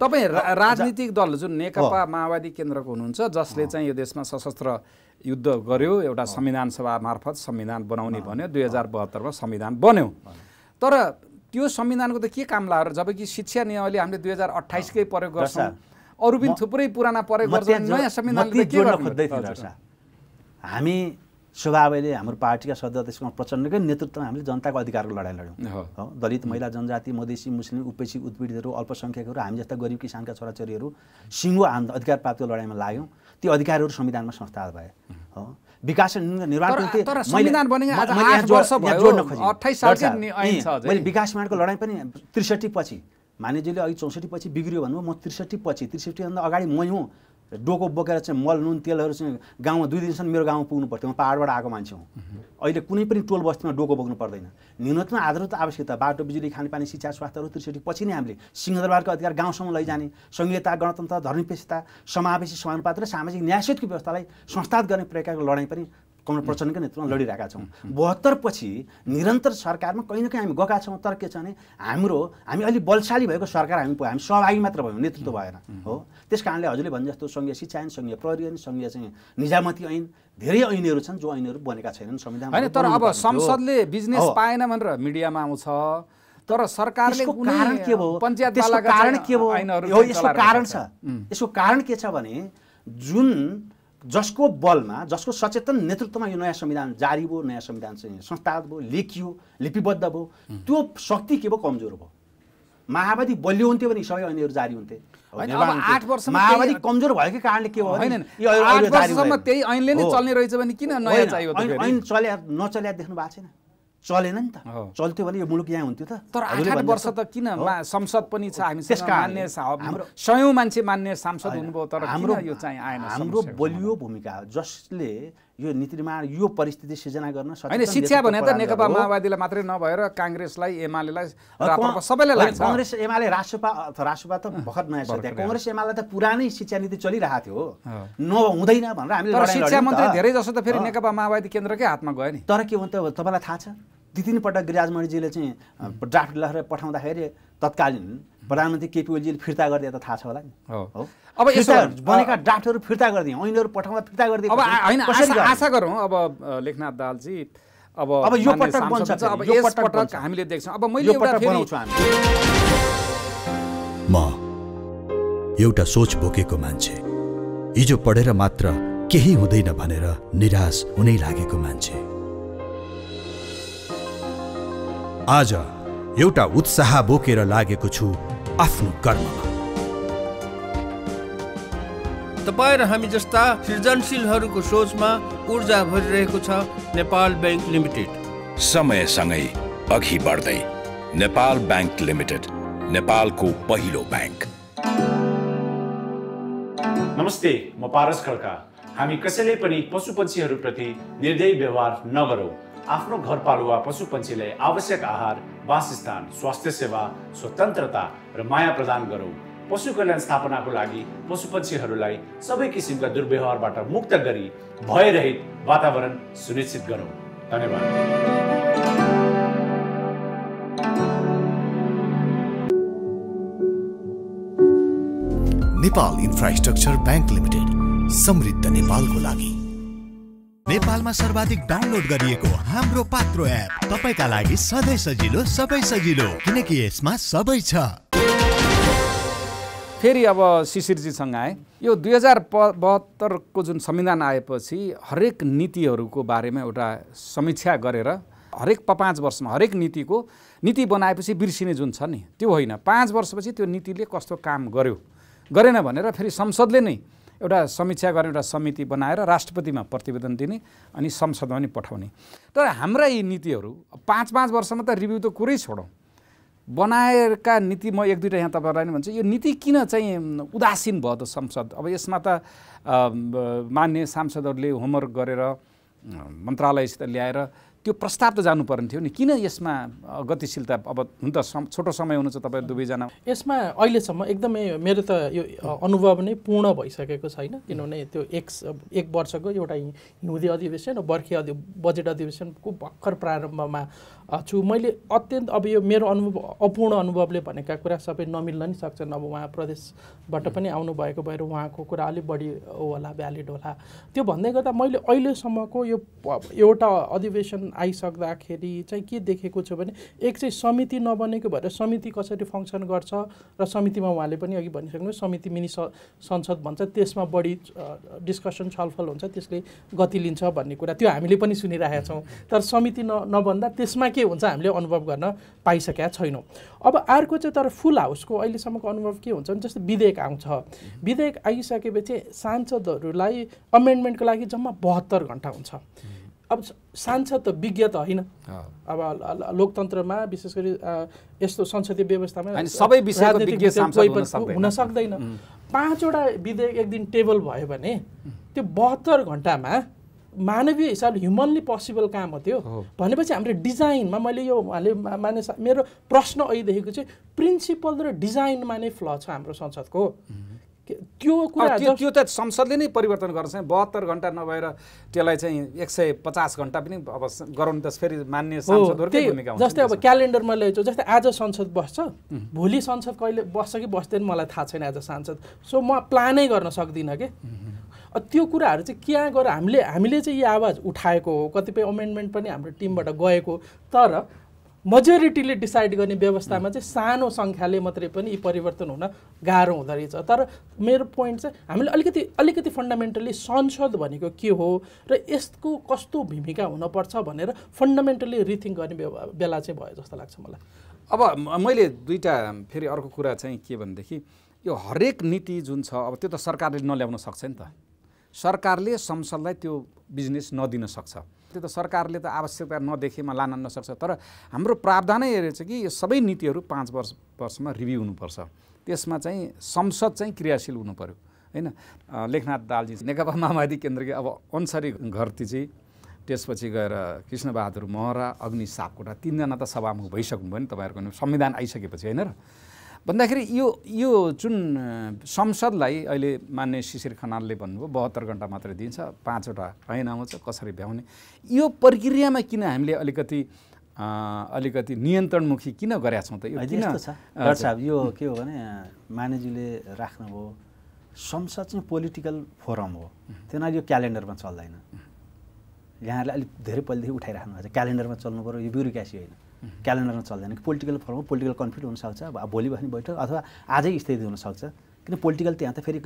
यो तपाईँ राजनीतिक दल जुन नेकपा माओवादी केन्द्रको हुनुहुन्छ जसले चाहिँ यो देशमा सशस्त्र युद्ध गर्यो एउटा संविधान सभा मार्फत संविधान बनाउने भन्यो दुई हजार बहत्तरमा संविधान बन्यो तर त्यो संविधानको त के काम लाग्यो जबकि शिक्षा नियमले हामीले दुई हजार अठाइसकै प्रयोग गर्छौँ अरू पनि थुप्रै पुराना प्रयोग गर्छौँ नयाँ संविधान हामी स्वभावले हाम्रो पार्टीका सदस्य प्रचण्डकै नेतृत्वमा हामीले जनताको अधिकारको लडाइँ लड्यौँ हो दलित महिला जनजाति मधेसी मुस्लिम उपेक्षी उत्पीडितहरू अल्पसङ्ख्यकहरू हामी जस्ता गरिब किसानका छोराछोरीहरू सिङ्गो आन्दो अधिकार प्राप्तको लडाइँमा लाग्यौँ ती अधिकारहरू संविधानमा संस्थागत भए हो विकास मैले विकास विकासमार्गको लडाइँ पनि त्रिसठी पछि मानेजीले अघि चौसठी पछि बिग्रियो भन्नुभयो म त्रिसठी पछि त्रिसठीभन्दा अगाडि मै हुँ डोको बोकेर चाहिँ मल नुन तेलहरू चाहिँ गाउँमा दुई दिनसम्म मेरो गाउँमा पुग्नु पर्थ्यो म पाहाडबाट आएको मान्छे हुँ अहिले कुनै पनि टोल बस्तीमा डोको बोक्नु पर्दैन न्यूनतम आधारभूत आवश्यकता बाटो बिजुली खानेपानी शिक्षा स्वास्थ्यहरू त्रिसठी पछि नै हामीले सिंहदरबारको अधिकार गाउँसम्म लैजाने सङ्घीयता गणतन्त्र धर्मपेक्षता समावेशी समानुपात र सामाजिक न्यायसितको व्यवस्थालाई संस्थागत गर्ने प्रकारको लडाइँ पनि कमल प्रचण्डकै नेतृत्वमा लडिरहेका छौँ बहत्तर पछि निरन्तर सरकारमा कहीँ न कहीँ हामी गएका छौँ तर के छ भने हाम्रो हामी अलिक बलशाली भएको सरकार हामी हामी सहभागी मात्र भयौँ नेतृत्व भएन हो त्यस कारणले हजुरले भने जस्तो सङ्घीय शिक्षा ऐन सङ्घीय प्रहरी ऐन सङ्घीय चाहिँ निजामती ऐन धेरै ऐनहरू छन् जो ऐनहरू बनेका छैनन् संविधान होइन तर अब संसदले बिजनेस पाएन भनेर मिडियामा आउँछ तर सरकारले कारण के भयो पञ्चायत कारण के भयो यसको कारण छ यसको कारण के छ भने जुन जसको बलमा जसको सचेतन नेतृत्वमा यो नयाँ संविधान जारी भयो नयाँ संविधान चाहिँ संस्थागत भयो लेखियो लिपिबद्ध भयो त्यो शक्ति के भयो कमजोर भयो माओवादी बलियो हुन्थ्यो भने सबै अन्यहरू जारी हुन्थे आठ वर्ष माओवादी कमजोर भएकै कारणले के भयो त्यही ऐनले नै चल्ने रहेछ भने किन नयाँ चाहियो ऐन चल्या नचल्या देख्नु भएको छैन चलेन नि त चल्थ्यो भने यो मुलुक यहाँ हुन्थ्यो त तर आठ वर्ष त किन संसद पनि छ हामी मान्ने सयौँ मान्छे मान्ने सांसद हुनुभयो तर हाम्रो यो चाहिँ आएन हाम्रो बलियो भूमिका जसले यो नीति निर्माण यो परिस्थिति सिर्जना गर्न सक्छ होइन शिक्षा भने त नेकपा माओवादीलाई मात्रै नभएर काङ्ग्रेसलाई एमालेलाई सबैलाई लाग्छ कङ्ग्रेस एमाले राष्ट्रपा अथवा राष्ट्रपा त भर्खर नयाँ छ एमाले त पुरानै शिक्षा नीति चलिरहेको थियो न भनेर हामीले शिक्षा मन्त्री धेरै जसो त फेरि नेकपा माओवादी केन्द्रकै हातमा गयो नि तर के हुन्छ तपाईँलाई थाहा छ दुई तिनपटक पटक चाहिँ ड्राफ्ट लेखेर पठाउँदाखेरि तत्कालीन प्रधानमन्त्री केपी ओलीजीले फिर्ता गरिदिए त थाहा छ होला नि हो अब यसो बनेका ड्राफ्टहरू फिर्ता गरिदिए ऐनहरू पठाउँदा फिर्ता गरिदिए अब होइन आशा गरौँ अब लेखनाथ दालजी अब अब यो पटक बन्छ अब यो पटक हामीले देख्छौँ अब मैले एउटा फेरि म एउटा सोच बोकेको मान्छे हिजो पढेर मात्र केही हुँदैन भनेर निराश हुनै लागेको मान्छे आज एउटा उत्साह बोकेर लागेको छु आफ्नो कर्ममा तपाईँ र हामी जस्ता सृजनशीलहरूको सोचमा ऊर्जा भरिरहेको छ नेपाल ब्याङ्क लिमिटेड समयसँगै अघि बढ्दै नेपाल ब्याङ्क लिमिटेड नेपालको पहिलो ब्याङ्क नमस्ते म पारस खड्का हामी कसैले पनि पशु पक्षीहरूप्रति निर्दय व्यवहार नगरौँ आफ्नो घरपालुवा पशु पक्षीलाई आवश्यक आहार वासस्थान स्वास्थ्य सेवा स्वतन्त्रता र माया प्रदान गरौँ पशु कल्याण स्थापनाको लागि पशु पक्षीहरूलाई सबै किसिमका दुर्व्यवहारबाट मुक्त गरी भयरहित वातावरण सुनिश्चित गरौँ धन्यवाद नेपाल इन्फ्रास्ट्रक्चर ब्याङ्क लिमिटेड समृद्ध नेपालको लागि नेपालमा सर्वाधिक डाउनलोड गरिएको हाम्रो पात्रो एप तपाईँका लागि सधैँ सजिलो सबै सजिलो किनकि यसमा सबै छ फेरि अब शिशिरजीसँग आएँ यो दुई हजार बहत्तरको जुन संविधान आएपछि हरेक नीतिहरूको बारेमा एउटा समीक्षा गरेर हरेक प पाँच वर्षमा हरेक नीतिको नीति बनाएपछि बिर्सिने जुन छ नि त्यो होइन पाँच वर्षपछि त्यो नीतिले कस्तो काम गर्यो गरेन भनेर फेरि संसदले नै एउटा समीक्षा गर्ने एउटा समिति बनाएर राष्ट्रपतिमा प्रतिवेदन दिने अनि संसदमा पनि पठाउने तर हाम्रा यी नीतिहरू पाँच पाँच वर्षमा त रिभ्यू त कुरै छोडौँ बनाएका नीति म एक दुईवटा यहाँ तपाईँहरूलाई नै भन्छु यो नीति किन चाहिँ उदासीन भयो त संसद अब यसमा त मान्य सांसदहरूले होमवर्क गरेर मन्त्रालयसित ल्याएर त्यो प्रस्ताव त जानुपर्ने थियो नि किन यसमा गतिशीलता अब हुन त छोटो समय छ तपाईँ दुवैजना यसमा अहिलेसम्म एकदमै मेरो त यो अनुभव नै पूर्ण भइसकेको छैन किनभने त्यो एक एक वर्षको एउटा हिउँदी अधिवेशन र बर्खे अधि बजेट अधिवेशनको भर्खर प्रारम्भमा छु मैले अत्यन्त अब यो मेरो अनुभव अपूर्ण अनुभवले भनेका कुरा सबै नमिल्न नि सक्छन् अब उहाँ प्रदेशबाट पनि आउनुभएको भएर उहाँको कुरा अलिक बढी होला भ्यालिड होला त्यो भन्दै गर्दा मैले अहिलेसम्मको यो एउटा अधिवेशन आइसक्दाखेरि चाहिँ के देखेको छु भने एक चाहिँ समिति नबनेको भएर समिति कसरी फङ्सन गर्छ र समितिमा उहाँले पनि अघि भनिसक्नु समिति मिनि संसद भन्छ त्यसमा बढी डिस्कसन छलफल हुन्छ त्यसले गति लिन्छ भन्ने कुरा त्यो हामीले पनि सुनिरहेका छौँ तर समिति न नभन्दा त्यसमा के हुन्छ हामीले अनुभव गर्न पाइसकेका छैनौँ अब अर्को चाहिँ तर फुल हाउसको अहिलेसम्मको अनुभव के हुन्छ भने जस्तो विधेयक आउँछ विधेयक आइसकेपछि सांसदहरूलाई अमेन्डमेन्टको लागि जम्मा बहत्तर घन्टा हुन्छ अब सांसद त विज्ञ त होइन अब लोकतन्त्रमा विशेष गरी यस्तो संसदीय व्यवस्थामा सबै हुन सक्दैन पाँचवटा विधेयक एक दिन टेबल भयो भने त्यो बहत्तर घन्टामा मानवीय हिसाबले ह्युमनली पोसिबल काम हो त्यो भनेपछि हाम्रो डिजाइनमा मैले यो उहाँले मानिस मेरो प्रश्न अहिलेदेखिको चाहिँ प्रिन्सिपल र डिजाइनमा नै फ्ल छ हाम्रो संसदको त्यो कुरा त्यो त संसदले नै परिवर्तन गर्छ चाहिँ बहत्तर घन्टा नभएर त्यसलाई चाहिँ एक सय पचास घन्टा पनि अब गराउनु त फेरि मान्ने जस्तै अब क्यालेन्डरमा ल्याइन्छ जस्तै आज संसद बस्छ भोलि संसद कहिले बस्छ कि बस्दैन मलाई थाहा छैन आज सांसद सो म प्लानै गर्न सक्दिनँ कि त्यो कुराहरू चाहिँ कहाँ गएर हामीले हामीले चाहिँ यो आवाज उठाएको हो कतिपय अमेन्डमेन्ट पनि हाम्रो टिमबाट गएको तर मेजोरिटीले डिसाइड गर्ने व्यवस्थामा चाहिँ सानो सङ्ख्याले मात्रै पनि यी परिवर्तन हुन गाह्रो हुँदोरहेछ तर मेरो पोइन्ट चाहिँ हामीले अलिकति अलिकति फन्डामेन्टल्ली संसद भनेको के हो र यसको कस्तो भूमिका हुनपर्छ भनेर फन्डामेन्टल्ली रिथिङ गर्ने बेला चाहिँ भयो जस्तो लाग्छ मलाई अब मैले दुईवटा फेरि अर्को कुरा चाहिँ के भनेदेखि यो हरेक नीति जुन छ अब त्यो त सरकारले नल्याउन सक्छ नि त सरकारले संसदलाई त्यो बिजनेस नदिन सक्छ त्यो त सरकारले त आवश्यकता नदेखेमा लान नसक्छ तर हाम्रो प्रावधानै रहेछ कि यो सबै नीतिहरू पाँच वर्ष वर्षमा रिभ्यू हुनुपर्छ त्यसमा चाहिँ संसद चाहिँ क्रियाशील हुनु पऱ्यो होइन लेखनाथ दालजी नेकपा माओवादी केन्द्रकी अब अनसरी घरती चाहिँ त्यसपछि गएर कृष्णबहादुर महरा अग्नि सापकोटा तिनजना त सभामुख भयो नि तपाईँहरूको संविधान आइसकेपछि होइन र भन्दाखेरि यो यो जुन संसदलाई अहिले मान्य शिशिर खनालले भन्नुभयो बहत्तर घन्टा मात्रै दिन्छ पाँचवटा ऐन आउँछ कसरी भ्याउने यो प्रक्रियामा किन हामीले अलिकति अलिकति नियन्त्रणमुखी किन गरेका छौँ त यो किन छ साहब यो के हो भने मानेजीले राख्नुभयो संसद चाहिँ पोलिटिकल फोरम हो त्यहाँनिर यो क्यालेन्डरमा चल्दैन यहाँहरूले अलिक धेरै पहिलेदेखि उठाइराख्नु भएको छ क्यालेन्डरमा चल्नु पऱ्यो यो ब्युरोक्रासी होइन क्यालेन्डरमा चल्दैन कि पोलिटिकल फर्ममा पोलिटिकल कन्फ्लिक्ट हुनसक्छ अब भोलि बस्ने बैठक अथवा आजै स्थिति हुनसक्छ किन पोलिटिकल त्यहाँ त फेरि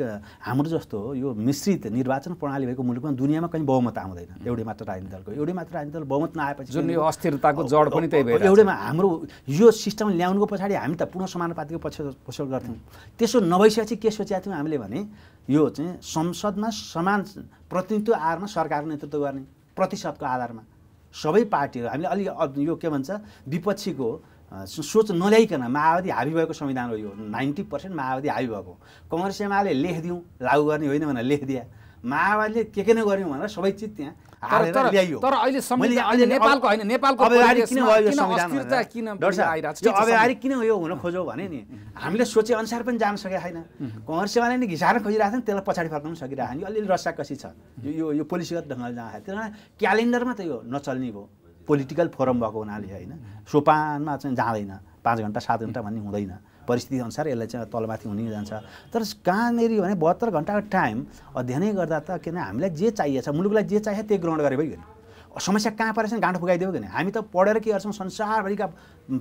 हाम्रो जस्तो हो यो मिश्रित निर्वाचन प्रणाली भएको मुलुकमा दुनियाँमा कहीँ बहुमत आउँदैन एउटै मात्र राजनीति दलको एउटै मात्र राजनीति दल बहुमत नआएपछि जुन यो अस्थिरताको जड पनि त्यही भयो एउटैमा हाम्रो यो सिस्टम ल्याउनुको पछाडि हामी त पूर्ण समानुपातिको पक्ष पसल गर्थ्यौँ त्यसो नभइसकेपछि के सोचेका थियौँ हामीले भने यो चाहिँ संसदमा समान प्रतिनिधित्व आधारमा सरकारको नेतृत्व गर्ने प्रतिशतको आधारमा सबै पार्टीहरू हामीले अलिक यो के भन्छ विपक्षीको सोच नल्याइकन माओवादी हाबी भएको संविधान हो यो नाइन्टी पर्सेन्ट माओवादी हाबी भएको कङ्ग्रेस एमाले लेखिदिउँ लागू गर्ने होइन भनेर लेखिदिया माओवादीले के के नै गऱ्यौँ भनेर सबै चिज त्यहाँ तर किन यो हुन खोज्यो भने नि हामीले सोचे अनुसार पनि जान सकेको छैन कङ्ग्रेसवाले नि घिसाएर खोजिरहेको छ नि त्यसलाई पछाडि फर्काउन सकिरहेको नि अलिअलि कसी छ यो यो पोलिसीगत ढङ्गले जाँदाखेरि त्यसलाई क्यालेन्डरमा त यो नचल्ने भयो पोलिटिकल फोरम भएको हुनाले होइन सोपानमा चाहिँ जाँदैन पाँच घन्टा सात घन्टा भन्ने हुँदैन परिस्थितिअनुसार यसलाई चाहिँ तलमाथि हुने जान्छ तर कहाँनिर भने बहत्तर घन्टाको टाइम अध्ययनै गर्दा त किन हामीलाई जे चाहिएको छ मुलुकलाई जे चाहियो त्यही ग्रहण गरे भइगयो समस्या कहाँ परेछ गाँठो फुकाइदियो किन हामी त पढेर के गर्छौँ संसारभरिका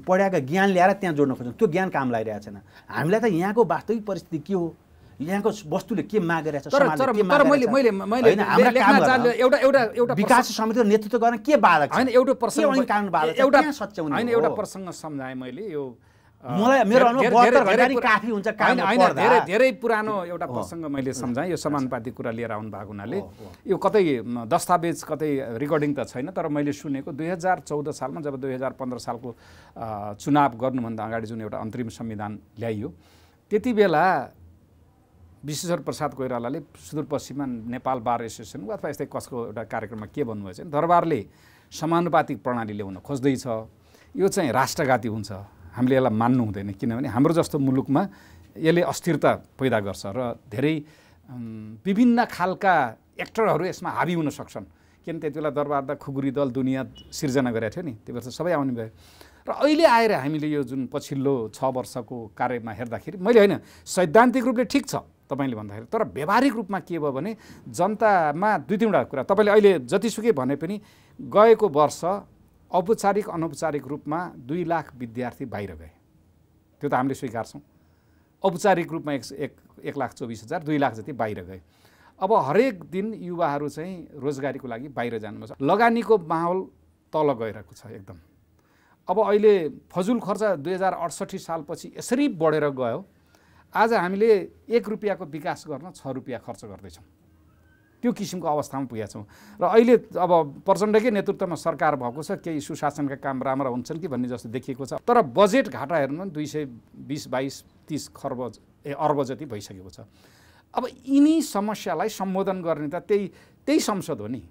पढाएका ज्ञान ल्याएर त्यहाँ जोड्न खोज्छौँ त्यो ज्ञान काम लागिरहेको छैन हामीलाई त यहाँको वास्तविक परिस्थिति के हो यहाँको वस्तुले के मागिरहेको छ विकास समितिको नेतृत्व गर्न के बाधक एउटा प्रसङ्ग एउटा प्रसङ्ग सम्झाएँ मैले यो मलाई मेरो काफी हुन्छ धेरै धेरै पुरानो एउटा प्रसङ्ग मैले सम्झाएँ यो समानुपातिक कुरा लिएर आउनु भएको हुनाले यो कतै दस्तावेज कतै रेकर्डिङ त छैन तर मैले सुनेको दुई हजार चौध सालमा जब दुई हजार पन्ध्र सालको चुनाव गर्नुभन्दा अगाडि जुन एउटा अन्तरिम संविधान ल्याइयो त्यति बेला विश्वेश्वर प्रसाद कोइरालाले सुदूरपश्चिममा नेपाल बार एसोसिएसन अथवा यस्तै कसको एउटा कार्यक्रममा के भन्नुभएको छ दरबारले समानुपातिक प्रणाली ल्याउन खोज्दैछ यो चाहिँ राष्ट्रघाती हुन्छ हामीले यसलाई मान्नु हुँदैन किनभने हाम्रो जस्तो मुलुकमा यसले अस्थिरता पैदा गर्छ र धेरै विभिन्न खालका एक्टरहरू यसमा हाबी हुन सक्छन् किन त्यति बेला दरबारदा खुकुरी दल दुनियाँ सिर्जना गरेको थियो नि त्यो बेला सबै आउने भयो र अहिले आएर हामीले यो जुन पछिल्लो छ वर्षको कार्यमा हेर्दाखेरि मैले होइन सैद्धान्तिक रूपले ठिक छ तपाईँले भन्दाखेरि तर व्यावहारिक रूपमा के भयो भने जनतामा दुई तिनवटा कुरा तपाईँले अहिले जतिसुकै भने पनि गएको वर्ष औपचारिक अनौपचारिक रूपमा दुई लाख विद्यार्थी बाहिर गए त्यो त हामीले स्वीकार्छौँ औपचारिक रूपमा एक एक, एक लाख चौबिस हजार दुई लाख जति बाहिर गए अब हरेक दिन युवाहरू चाहिँ रोजगारीको लागि बाहिर जानुपर्छ लगानीको माहौल तल गइरहेको छ एकदम अब अहिले फजुल खर्च दुई हजार अडसट्ठी सालपछि यसरी बढेर गयो आज हामीले एक रुपियाँको विकास गर्न छ रुपियाँ खर्च गर्दैछौँ त्यो किसिमको अवस्थामा पुगेका छौँ र अहिले अब प्रचण्डकै नेतृत्वमा सरकार भएको छ केही सुशासनका काम राम्रा हुन्छन् कि भन्ने जस्तो देखिएको छ तर बजेट घाटा हेर्नु दुई सय बिस बाइस तिस खर्ब ए अर्ब जति भइसकेको छ अब यिनी समस्यालाई सम्बोधन गर्ने त त्यही त्यही संसद हो नि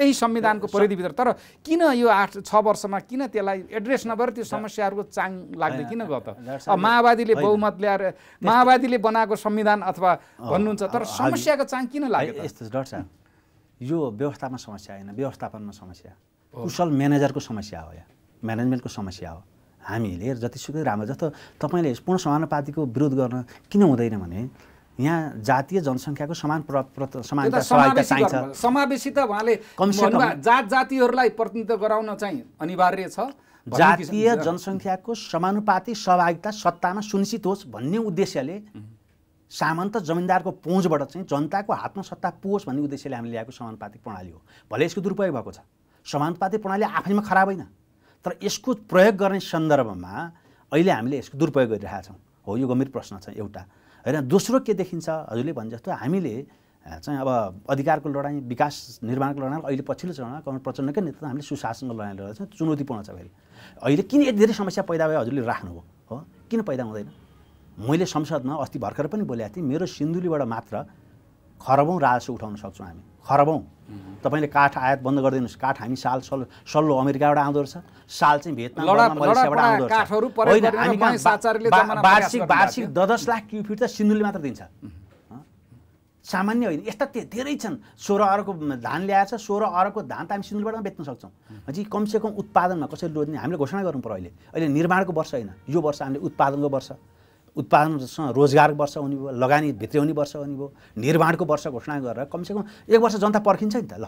यही संविधानको परिधिभित्र तर किन यो आठ छ वर्षमा किन त्यसलाई एड्रेस नभएर त्यो समस्याहरूको चाङ लाग्दै किन गयो त माओवादीले बहुमत ल्याएर माओवादीले बनाएको संविधान अथवा भन्नुहुन्छ तर समस्याको चाङ किन लाग्यो यस्तो डक्टर साहब यो व्यवस्थामा समस्या होइन व्यवस्थापनमा समस्या कुशल म्यानेजरको समस्या हो या म्यानेजमेन्टको समस्या हो हामीले जतिसुकै राम्रो जस्तो तपाईँले पूर्ण समानुपातिको विरोध गर्न किन हुँदैन भने यहाँ जातीय जनसङ्ख्याको समान समानता चाहिन्छ समावेशी त उहाँले प्रतिनिधित्व गराउन चाहिँ अनिवार्य छ जातीय जनसङ्ख्याको समानुपाती सहभागिता सत्तामा सुनिश्चित होस् भन्ने उद्देश्यले सामन्त जमिनदारको पहुँचबाट चाहिँ जनताको हातमा सत्ता पुगोस् भन्ने उद्देश्यले हामीले ल्याएको समानुपातिक प्रणाली हो भले यसको दुरुपयोग भएको छ समानुपातिक प्रणाली आफैमा खराब होइन तर यसको प्रयोग गर्ने सन्दर्भमा अहिले हामीले यसको दुरुपयोग गरिरहेका छौँ हो यो गम्भीर प्रश्न छ एउटा होइन दोस्रो के देखिन्छ हजुरले भने जस्तो हामीले चाहिँ अब अधिकारको लडाइँ विकास निर्माणको लडाइँ अहिले पछिल्लो चरणमा कमल प्रचण्डकै नेतृत्व हामीले सुशासनको लडाइँ लडाइँ छ चुनौतीपूर्ण छ फेरि अहिले किन यति धेरै समस्या पैदा भयो हजुरले राख्नुभयो हो किन पैदा हुँदैन मैले संसदमा अस्ति भर्खर पनि बोलेको थिएँ मेरो सिन्धुलीबाट मात्र खरबौँ राजस्व उठाउन सक्छौँ हामी खरबौँ तपाईँले काठ आयात बन्द गरिदिनुहोस् काठ हामी साल सल्लो सल्लो अमेरिकाबाट आउँदो रहेछ साल चाहिँ भेटनाम वार्षिक वार्षिक दस लाख क्युफिट त सिन्धुले मात्र दिन्छ सामान्य होइन यस्ता धेरै छन् सोह्र अरबको धान ल्याएछ सोह्र अरबको धान त हामी सिन्धुबाट बेच्न सक्छौँ भनेपछि कमसेकम उत्पादनमा कसरी रोज्ने हामीले घोषणा गर्नु पऱ्यो अहिले अहिले निर्माणको वर्ष होइन यो वर्ष हामीले उत्पादनको वर्ष उत्पादनसँग रोजगार वर्ष हुने भयो लगानी भित्र्याउने वर्ष हुने भयो निर्माणको वर्ष घोषणा गरेर कमसेकम एक वर्ष जनता पर्खिन्छ नि त ल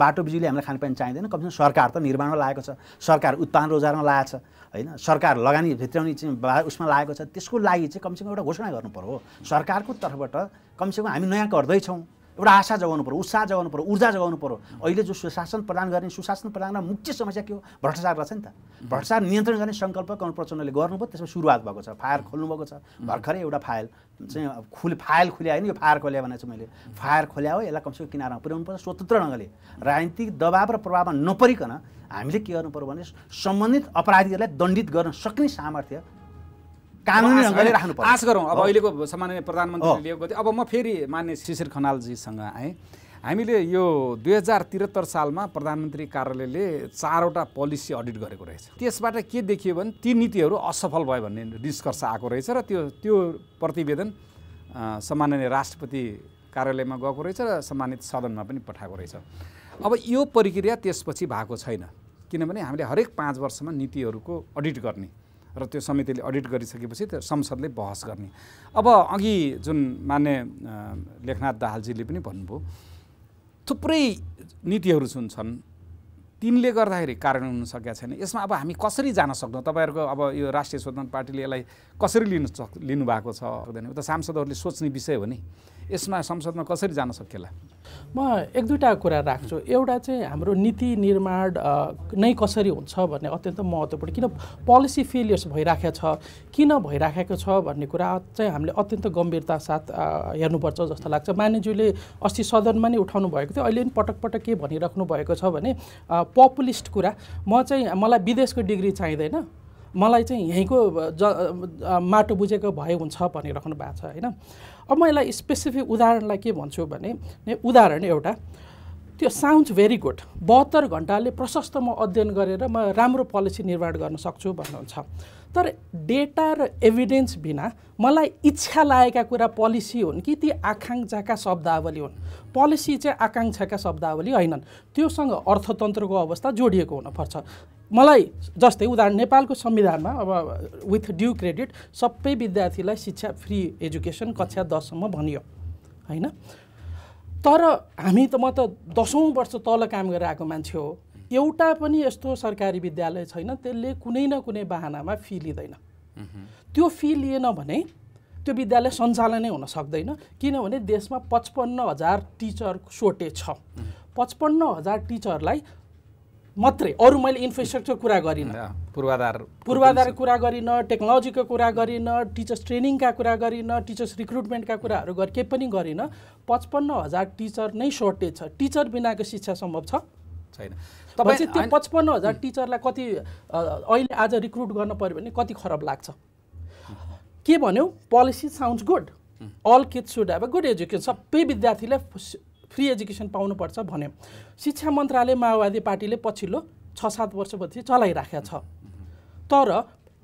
बाटो बिजुली हामीलाई खानपानी चाहिँदैन कमसेकम सरकार त निर्माणमा लागेको छ सरकार उत्पादन रोजगारमा लागेको छ होइन सरकार लगानी भित्राउने चाहिँ उसमा लागेको छ त्यसको लागि चाहिँ कमसेकम एउटा घोषणा गर्नु पर्यो सरकारको तर्फबाट कमसेकम हामी नयाँ गर्दैछौँ एउटा आशा जगाउनु पऱ्यो उत्साह जगाउनु पऱ्यो ऊर्जा जगाउनु पऱ्यो अहिले जो सुशासन प्रदान गर्ने सुशासन प्रदान मुख्य समस्या के हो भ्रष्टाचार रहेछ नि त भ्रष्टाचार नियन्त्रण गर्ने सङ्कल्प कमल प्रचण्डले गर्नुभयो त्यसमा सुरुवात भएको छ फायर खोल्नुभएको छ भर्खरै एउटा फाइल चाहिँ खुल फाइल खुल्यायो नि यो फायर खोल्यो भने चाहिँ मैले फायर खोल्या हो यसलाई कमसेकम किनारमा पर्छ स्वतन्त्र ढङ्गले राजनीतिक दबाव र प्रभावमा नपरिकन हामीले के गर्नु पऱ्यो भने सम्बन्धित अपराधीहरूलाई दण्डित गर्न सक्ने सामर्थ्य कानुनी ढङ्गले राख्नु पर्छ आश गरौँ अब अहिलेको सामान्य प्रधानमन्त्रीले लिएको थियो अब म फेरि मान्य शिशिर खनालजीसँग आएँ हामीले यो दुई हजार त्रिहत्तर सालमा प्रधानमन्त्री कार्यालयले चारवटा पोलिसी अडिट गरेको रहेछ त्यसबाट के देखियो भने ती नीतिहरू असफल भयो भन्ने निष्कर्ष आएको रहेछ र त्यो त्यो प्रतिवेदन सामान्य राष्ट्रपति कार्यालयमा गएको रहेछ र सम्मानित सदनमा पनि पठाएको रहेछ अब यो प्रक्रिया त्यसपछि भएको छैन किनभने हामीले हरेक पाँच वर्षमा नीतिहरूको अडिट गर्ने र त्यो समितिले अडिट गरिसकेपछि त्यो संसदले बहस गर्ने अब अघि जुन मान्य लेखनाथ दाहालजीले पनि भन्नुभयो थुप्रै नीतिहरू जुन छन् तिनले गर्दाखेरि कारण हुन सकेका छैन यसमा अब हामी कसरी जान सक्दौँ तपाईँहरूको अब यो राष्ट्रिय स्वतन्त्र पार्टीले यसलाई कसरी लिनु सक् लिनुभएको छ त सांसदहरूले सोच्ने विषय हो नि यसमा संसदमा कसरी जान सकिएला म एक दुईवटा कुरा राख्छु एउटा चाहिँ हाम्रो नीति निर्माण नै कसरी हुन्छ भन्ने अत्यन्त महत्त्वपूर्ण किन पोलिसी फेलियर्स भइराखेको छ किन भइराखेको छ भन्ने कुरा चाहिँ हामीले अत्यन्त गम्भीरता साथ हेर्नुपर्छ जस्तो लाग्छ मानिज्यूले अस्ति सदनमा नै उठाउनु भएको थियो अहिले पनि पटक पटक के भनिराख्नु भएको छ भने पपुलिस्ट कुरा म चाहिँ मलाई विदेशको डिग्री चाहिँदैन मलाई चाहिँ यहीँको ज माटो बुझेको भए हुन्छ भनिराख्नु भएको छ होइन अब म यसलाई स्पेसिफिक उदाहरणलाई के भन्छु भने उदाहरण एउटा त्यो साउन्ड्स भेरी गुड बहत्तर घन्टाले प्रशस्त म अध्ययन गरेर म राम्रो पोलिसी निर्माण गर्न सक्छु भन्नुहुन्छ तर डेटा र एभिडेन्स बिना मलाई इच्छा लागेका कुरा पोलिसी हुन् कि ती आकाङ्क्षाका शब्दावली हुन् पोलिसी चाहिँ आकाङ्क्षाका शब्दावली होइनन् त्योसँग अर्थतन्त्रको अवस्था जोडिएको हुनुपर्छ मलाई जस्तै उदाहरण नेपालको संविधानमा अब विथ ड्यु क्रेडिट सबै विद्यार्थीलाई शिक्षा फ्री एजुकेसन कक्षा दससम्म भनियो होइन तर हामी त म त दसौँ वर्ष तल काम गरेर आएको मान्छे हो एउटा पनि यस्तो सरकारी विद्यालय छैन त्यसले कुनै न कुनै बाहनामा फी लिँदैन त्यो फी लिएन भने त्यो विद्यालय सञ्चालनै हुन सक्दैन किनभने देशमा पचपन्न हजार टिचर सोर्टेज छ पचपन्न हजार टिचरलाई मात्रै अरू मैले इन्फ्रास्ट्रक्चर कुरा गरिनँ पूर्वाधार पूर्वाधार कुरा गरिनँ टेक्नोलोजीको कुरा गरिनँ टिचर्स ट्रेनिङका कुरा गरिनँ टिचर्स रिक्रुटमेन्टका कुराहरू गरे केही पनि गरिनँ पचपन्न हजार टिचर नै सर्टेज छ टिचर बिनाको शिक्षा सम्भव छ छैन तपाईँ त्यो पचपन्न हजार टिचरलाई कति अहिले आज रिक्रुट गर्न पऱ्यो भने कति खराब लाग्छ के भन्यो policy sound good all kids should have a good education सबै विद्यार्थीलाई फ्री एजुकेसन पाउनुपर्छ भन्यो शिक्षा मन्त्रालय माओवादी पार्टीले पछिल्लो छ सात वर्षपछि चलाइराखेको छ तर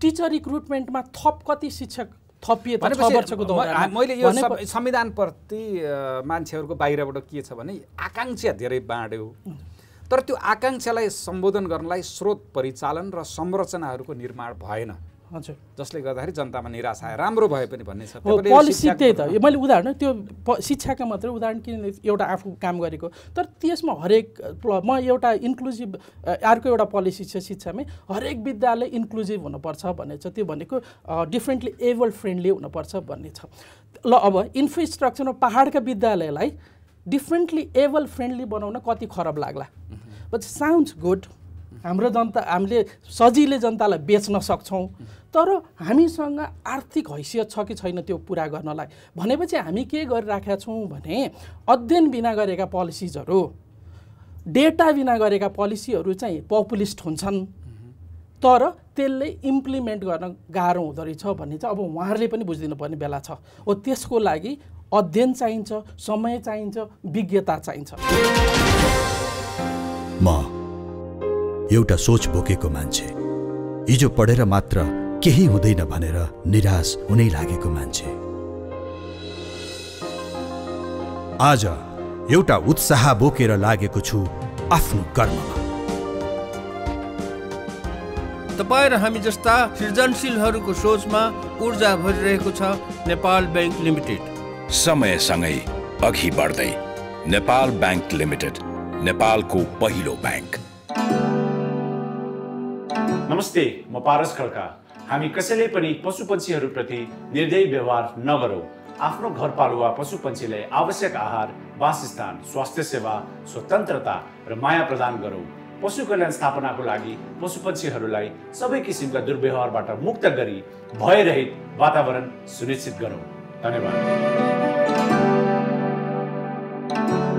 टिचर रिक्रुटमेन्टमा थप कति शिक्षक थपिए वर्षको मैले यो संविधानप्रति मान्छेहरूको बाहिरबाट के छ भने आकाङ्क्षा धेरै बाँड्यो तर त्यो आकाङ्क्षालाई सम्बोधन गर्नलाई स्रोत परिचालन र संरचनाहरूको निर्माण भएन हजुर जसले गर्दाखेरि जनतामा निराश आयो राम्रो भए पनि भन्ने छ पोलिसी त्यही त मैले उदाहरण त्यो शिक्षाका मात्रै उदाहरण किन एउटा आफू काम गरेको तर त्यसमा हरेक म एउटा इन्क्लुजिभ अर्को एउटा पोलिसी छ शिक्षामै हरेक विद्यालय इन्क्लुजिभ हुनुपर्छ भन्ने छ त्यो भनेको डिफ्रेन्टली एबल फ्रेन्डली हुनुपर्छ भन्ने छ ल अब इन्फ्रास्ट्रक्चरमा पाहाडका विद्यालयलाई डिफ्रेन्टली एबल फ्रेन्डली बनाउन कति खराब लाग्ला बट साउन्ड्स गुड हाम्रो जनता हामीले सजिलै जनतालाई बेच्न सक्छौँ तर हामीसँग आर्थिक हैसियत छ कि छैन त्यो पुरा गर्नलाई भनेपछि हामी के गरिराखेका छौँ भने अध्ययन बिना गरेका पोलिसिजहरू डेटा बिना गरेका पोलिसीहरू चाहिँ पपुलिस्ट हुन्छन् तर त्यसले इम्प्लिमेन्ट गर्न गाह्रो हुँदो रहेछ भन्ने चाहिँ अब उहाँहरूले पनि बुझिदिनुपर्ने बेला छ हो त्यसको लागि अध्ययन चाहिन्छ समय चाहिन्छ विज्ञता चाहिन्छ एउटा सोच बोकेको मान्छे हिजो पढेर मात्र केही हुँदैन भनेर निराश हुनै लागेको मान्छे आज एउटा उत्साह बोकेर लागेको छु आफ्नो कर्ममा तपाईँ र हामी जस्ता सृजनशीलहरूको सोचमा ऊर्जा भरिरहेको छ नेपाल ब्याङ्क लिमिटेड समयसँगै अघि बढ्दै नेपाल ब्याङ्क लिमिटेड नेपालको पहिलो ब्याङ्क नमस्ते म पारस खड्का हामी कसैले पनि पशु प्रति निर्दय व्यवहार नगरौँ आफ्नो घरपालुवा पशु पक्षीलाई आवश्यक आहार वासस्थान स्वास्थ्य सेवा स्वतन्त्रता र माया प्रदान गरौँ पशु कल्याण स्थापनाको लागि पशु पक्षीहरूलाई सबै किसिमका दुर्व्यवहारबाट मुक्त गरी भयरहित वातावरण सुनिश्चित गरौँ धन्यवाद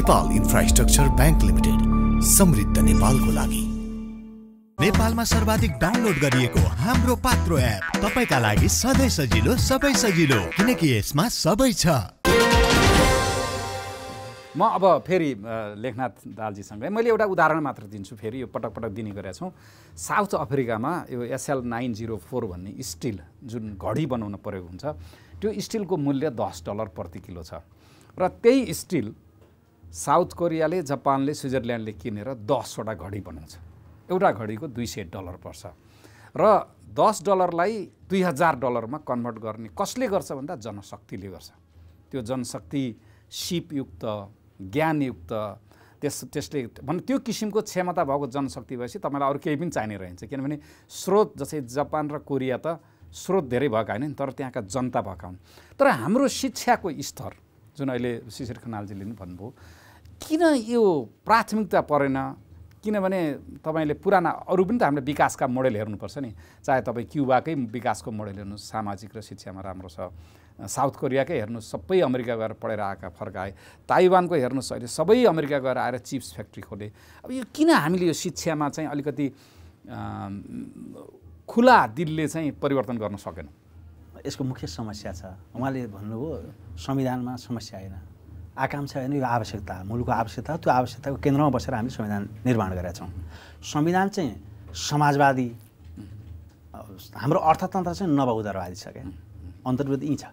नेपाल इन्फ्रास्ट्रक्चर ब्याङ्क लिमिटेड समृद्ध नेपालको लागि नेपालमा सर्वाधिक डाउनलोड गरिएको हाम्रो पात्रो एप तपाईँका लागि सधैँ सजिलो सबै सजिलो किनकि यसमा सबै छ म अब फेरि लेखनाथ दालजीसँगै मैले एउटा उदाहरण मात्र दिन्छु फेरि यो पटक पटक दिने गरेका छौँ साउथ अफ्रिकामा यो एसएल नाइन जिरो फोर भन्ने स्टिल जुन घडी बनाउन प्रयोग हुन्छ त्यो स्टिलको मूल्य दस डलर प्रति किलो छ र त्यही स्टिल साउथ कोरियाले जापानले स्विजरल्यान्डले किनेर दसवटा घडी बनाउँछ एउटा घडीको दुई सय डलर पर्छ र दस डलरलाई दुई हजार डलरमा कन्भर्ट गर्ने कसले गर्छ भन्दा जनशक्तिले गर्छ त्यो जनशक्ति सिपयुक्त ज्ञानयुक्त त्यस त्यसले भने त्यो किसिमको क्षमता भएको जनशक्ति भएपछि तपाईँलाई अरू केही पनि चाहिने रहन्छ किनभने स्रोत जस्तै जापान र कोरिया त स्रोत धेरै भएका होइन तर त्यहाँका जनता भएका हुन् तर हाम्रो शिक्षाको स्तर जुन अहिले शिशिर खनालजीले पनि भन्नुभयो किन यो प्राथमिकता परेन किनभने तपाईँले पुराना अरू पनि त हामीले विकासका मोडेल हेर्नुपर्छ नि चाहे तपाईँ क्युबाकै विकासको मोडेल हेर्नुहोस् सामाजिक र शिक्षामा राम्रो छ साउथ कोरियाकै हेर्नुहोस् सबै अमेरिका गएर पढेर आएका फर्काए ताइवानको हेर्नुहोस् अहिले सबै अमेरिका गएर आएर चिप्स फ्याक्ट्री खोले अब यो किन हामीले यो शिक्षामा चाहिँ अलिकति खुला दिलले चाहिँ परिवर्तन गर्न सकेनौँ यसको मुख्य समस्या छ उहाँले भन्नुभयो संविधानमा समस्या आएन आकाङ्क्षा होइन यो आवश्यकता मुलुकको आवश्यकता त्यो आवश्यकताको केन्द्रमा बसेर हामीले संविधान निर्माण गरेका छौँ संविधान चाहिँ समाजवादी हाम्रो अर्थतन्त्र चाहिँ नवउदारवादी छ क्या अन्तर्वृत्ति यी छ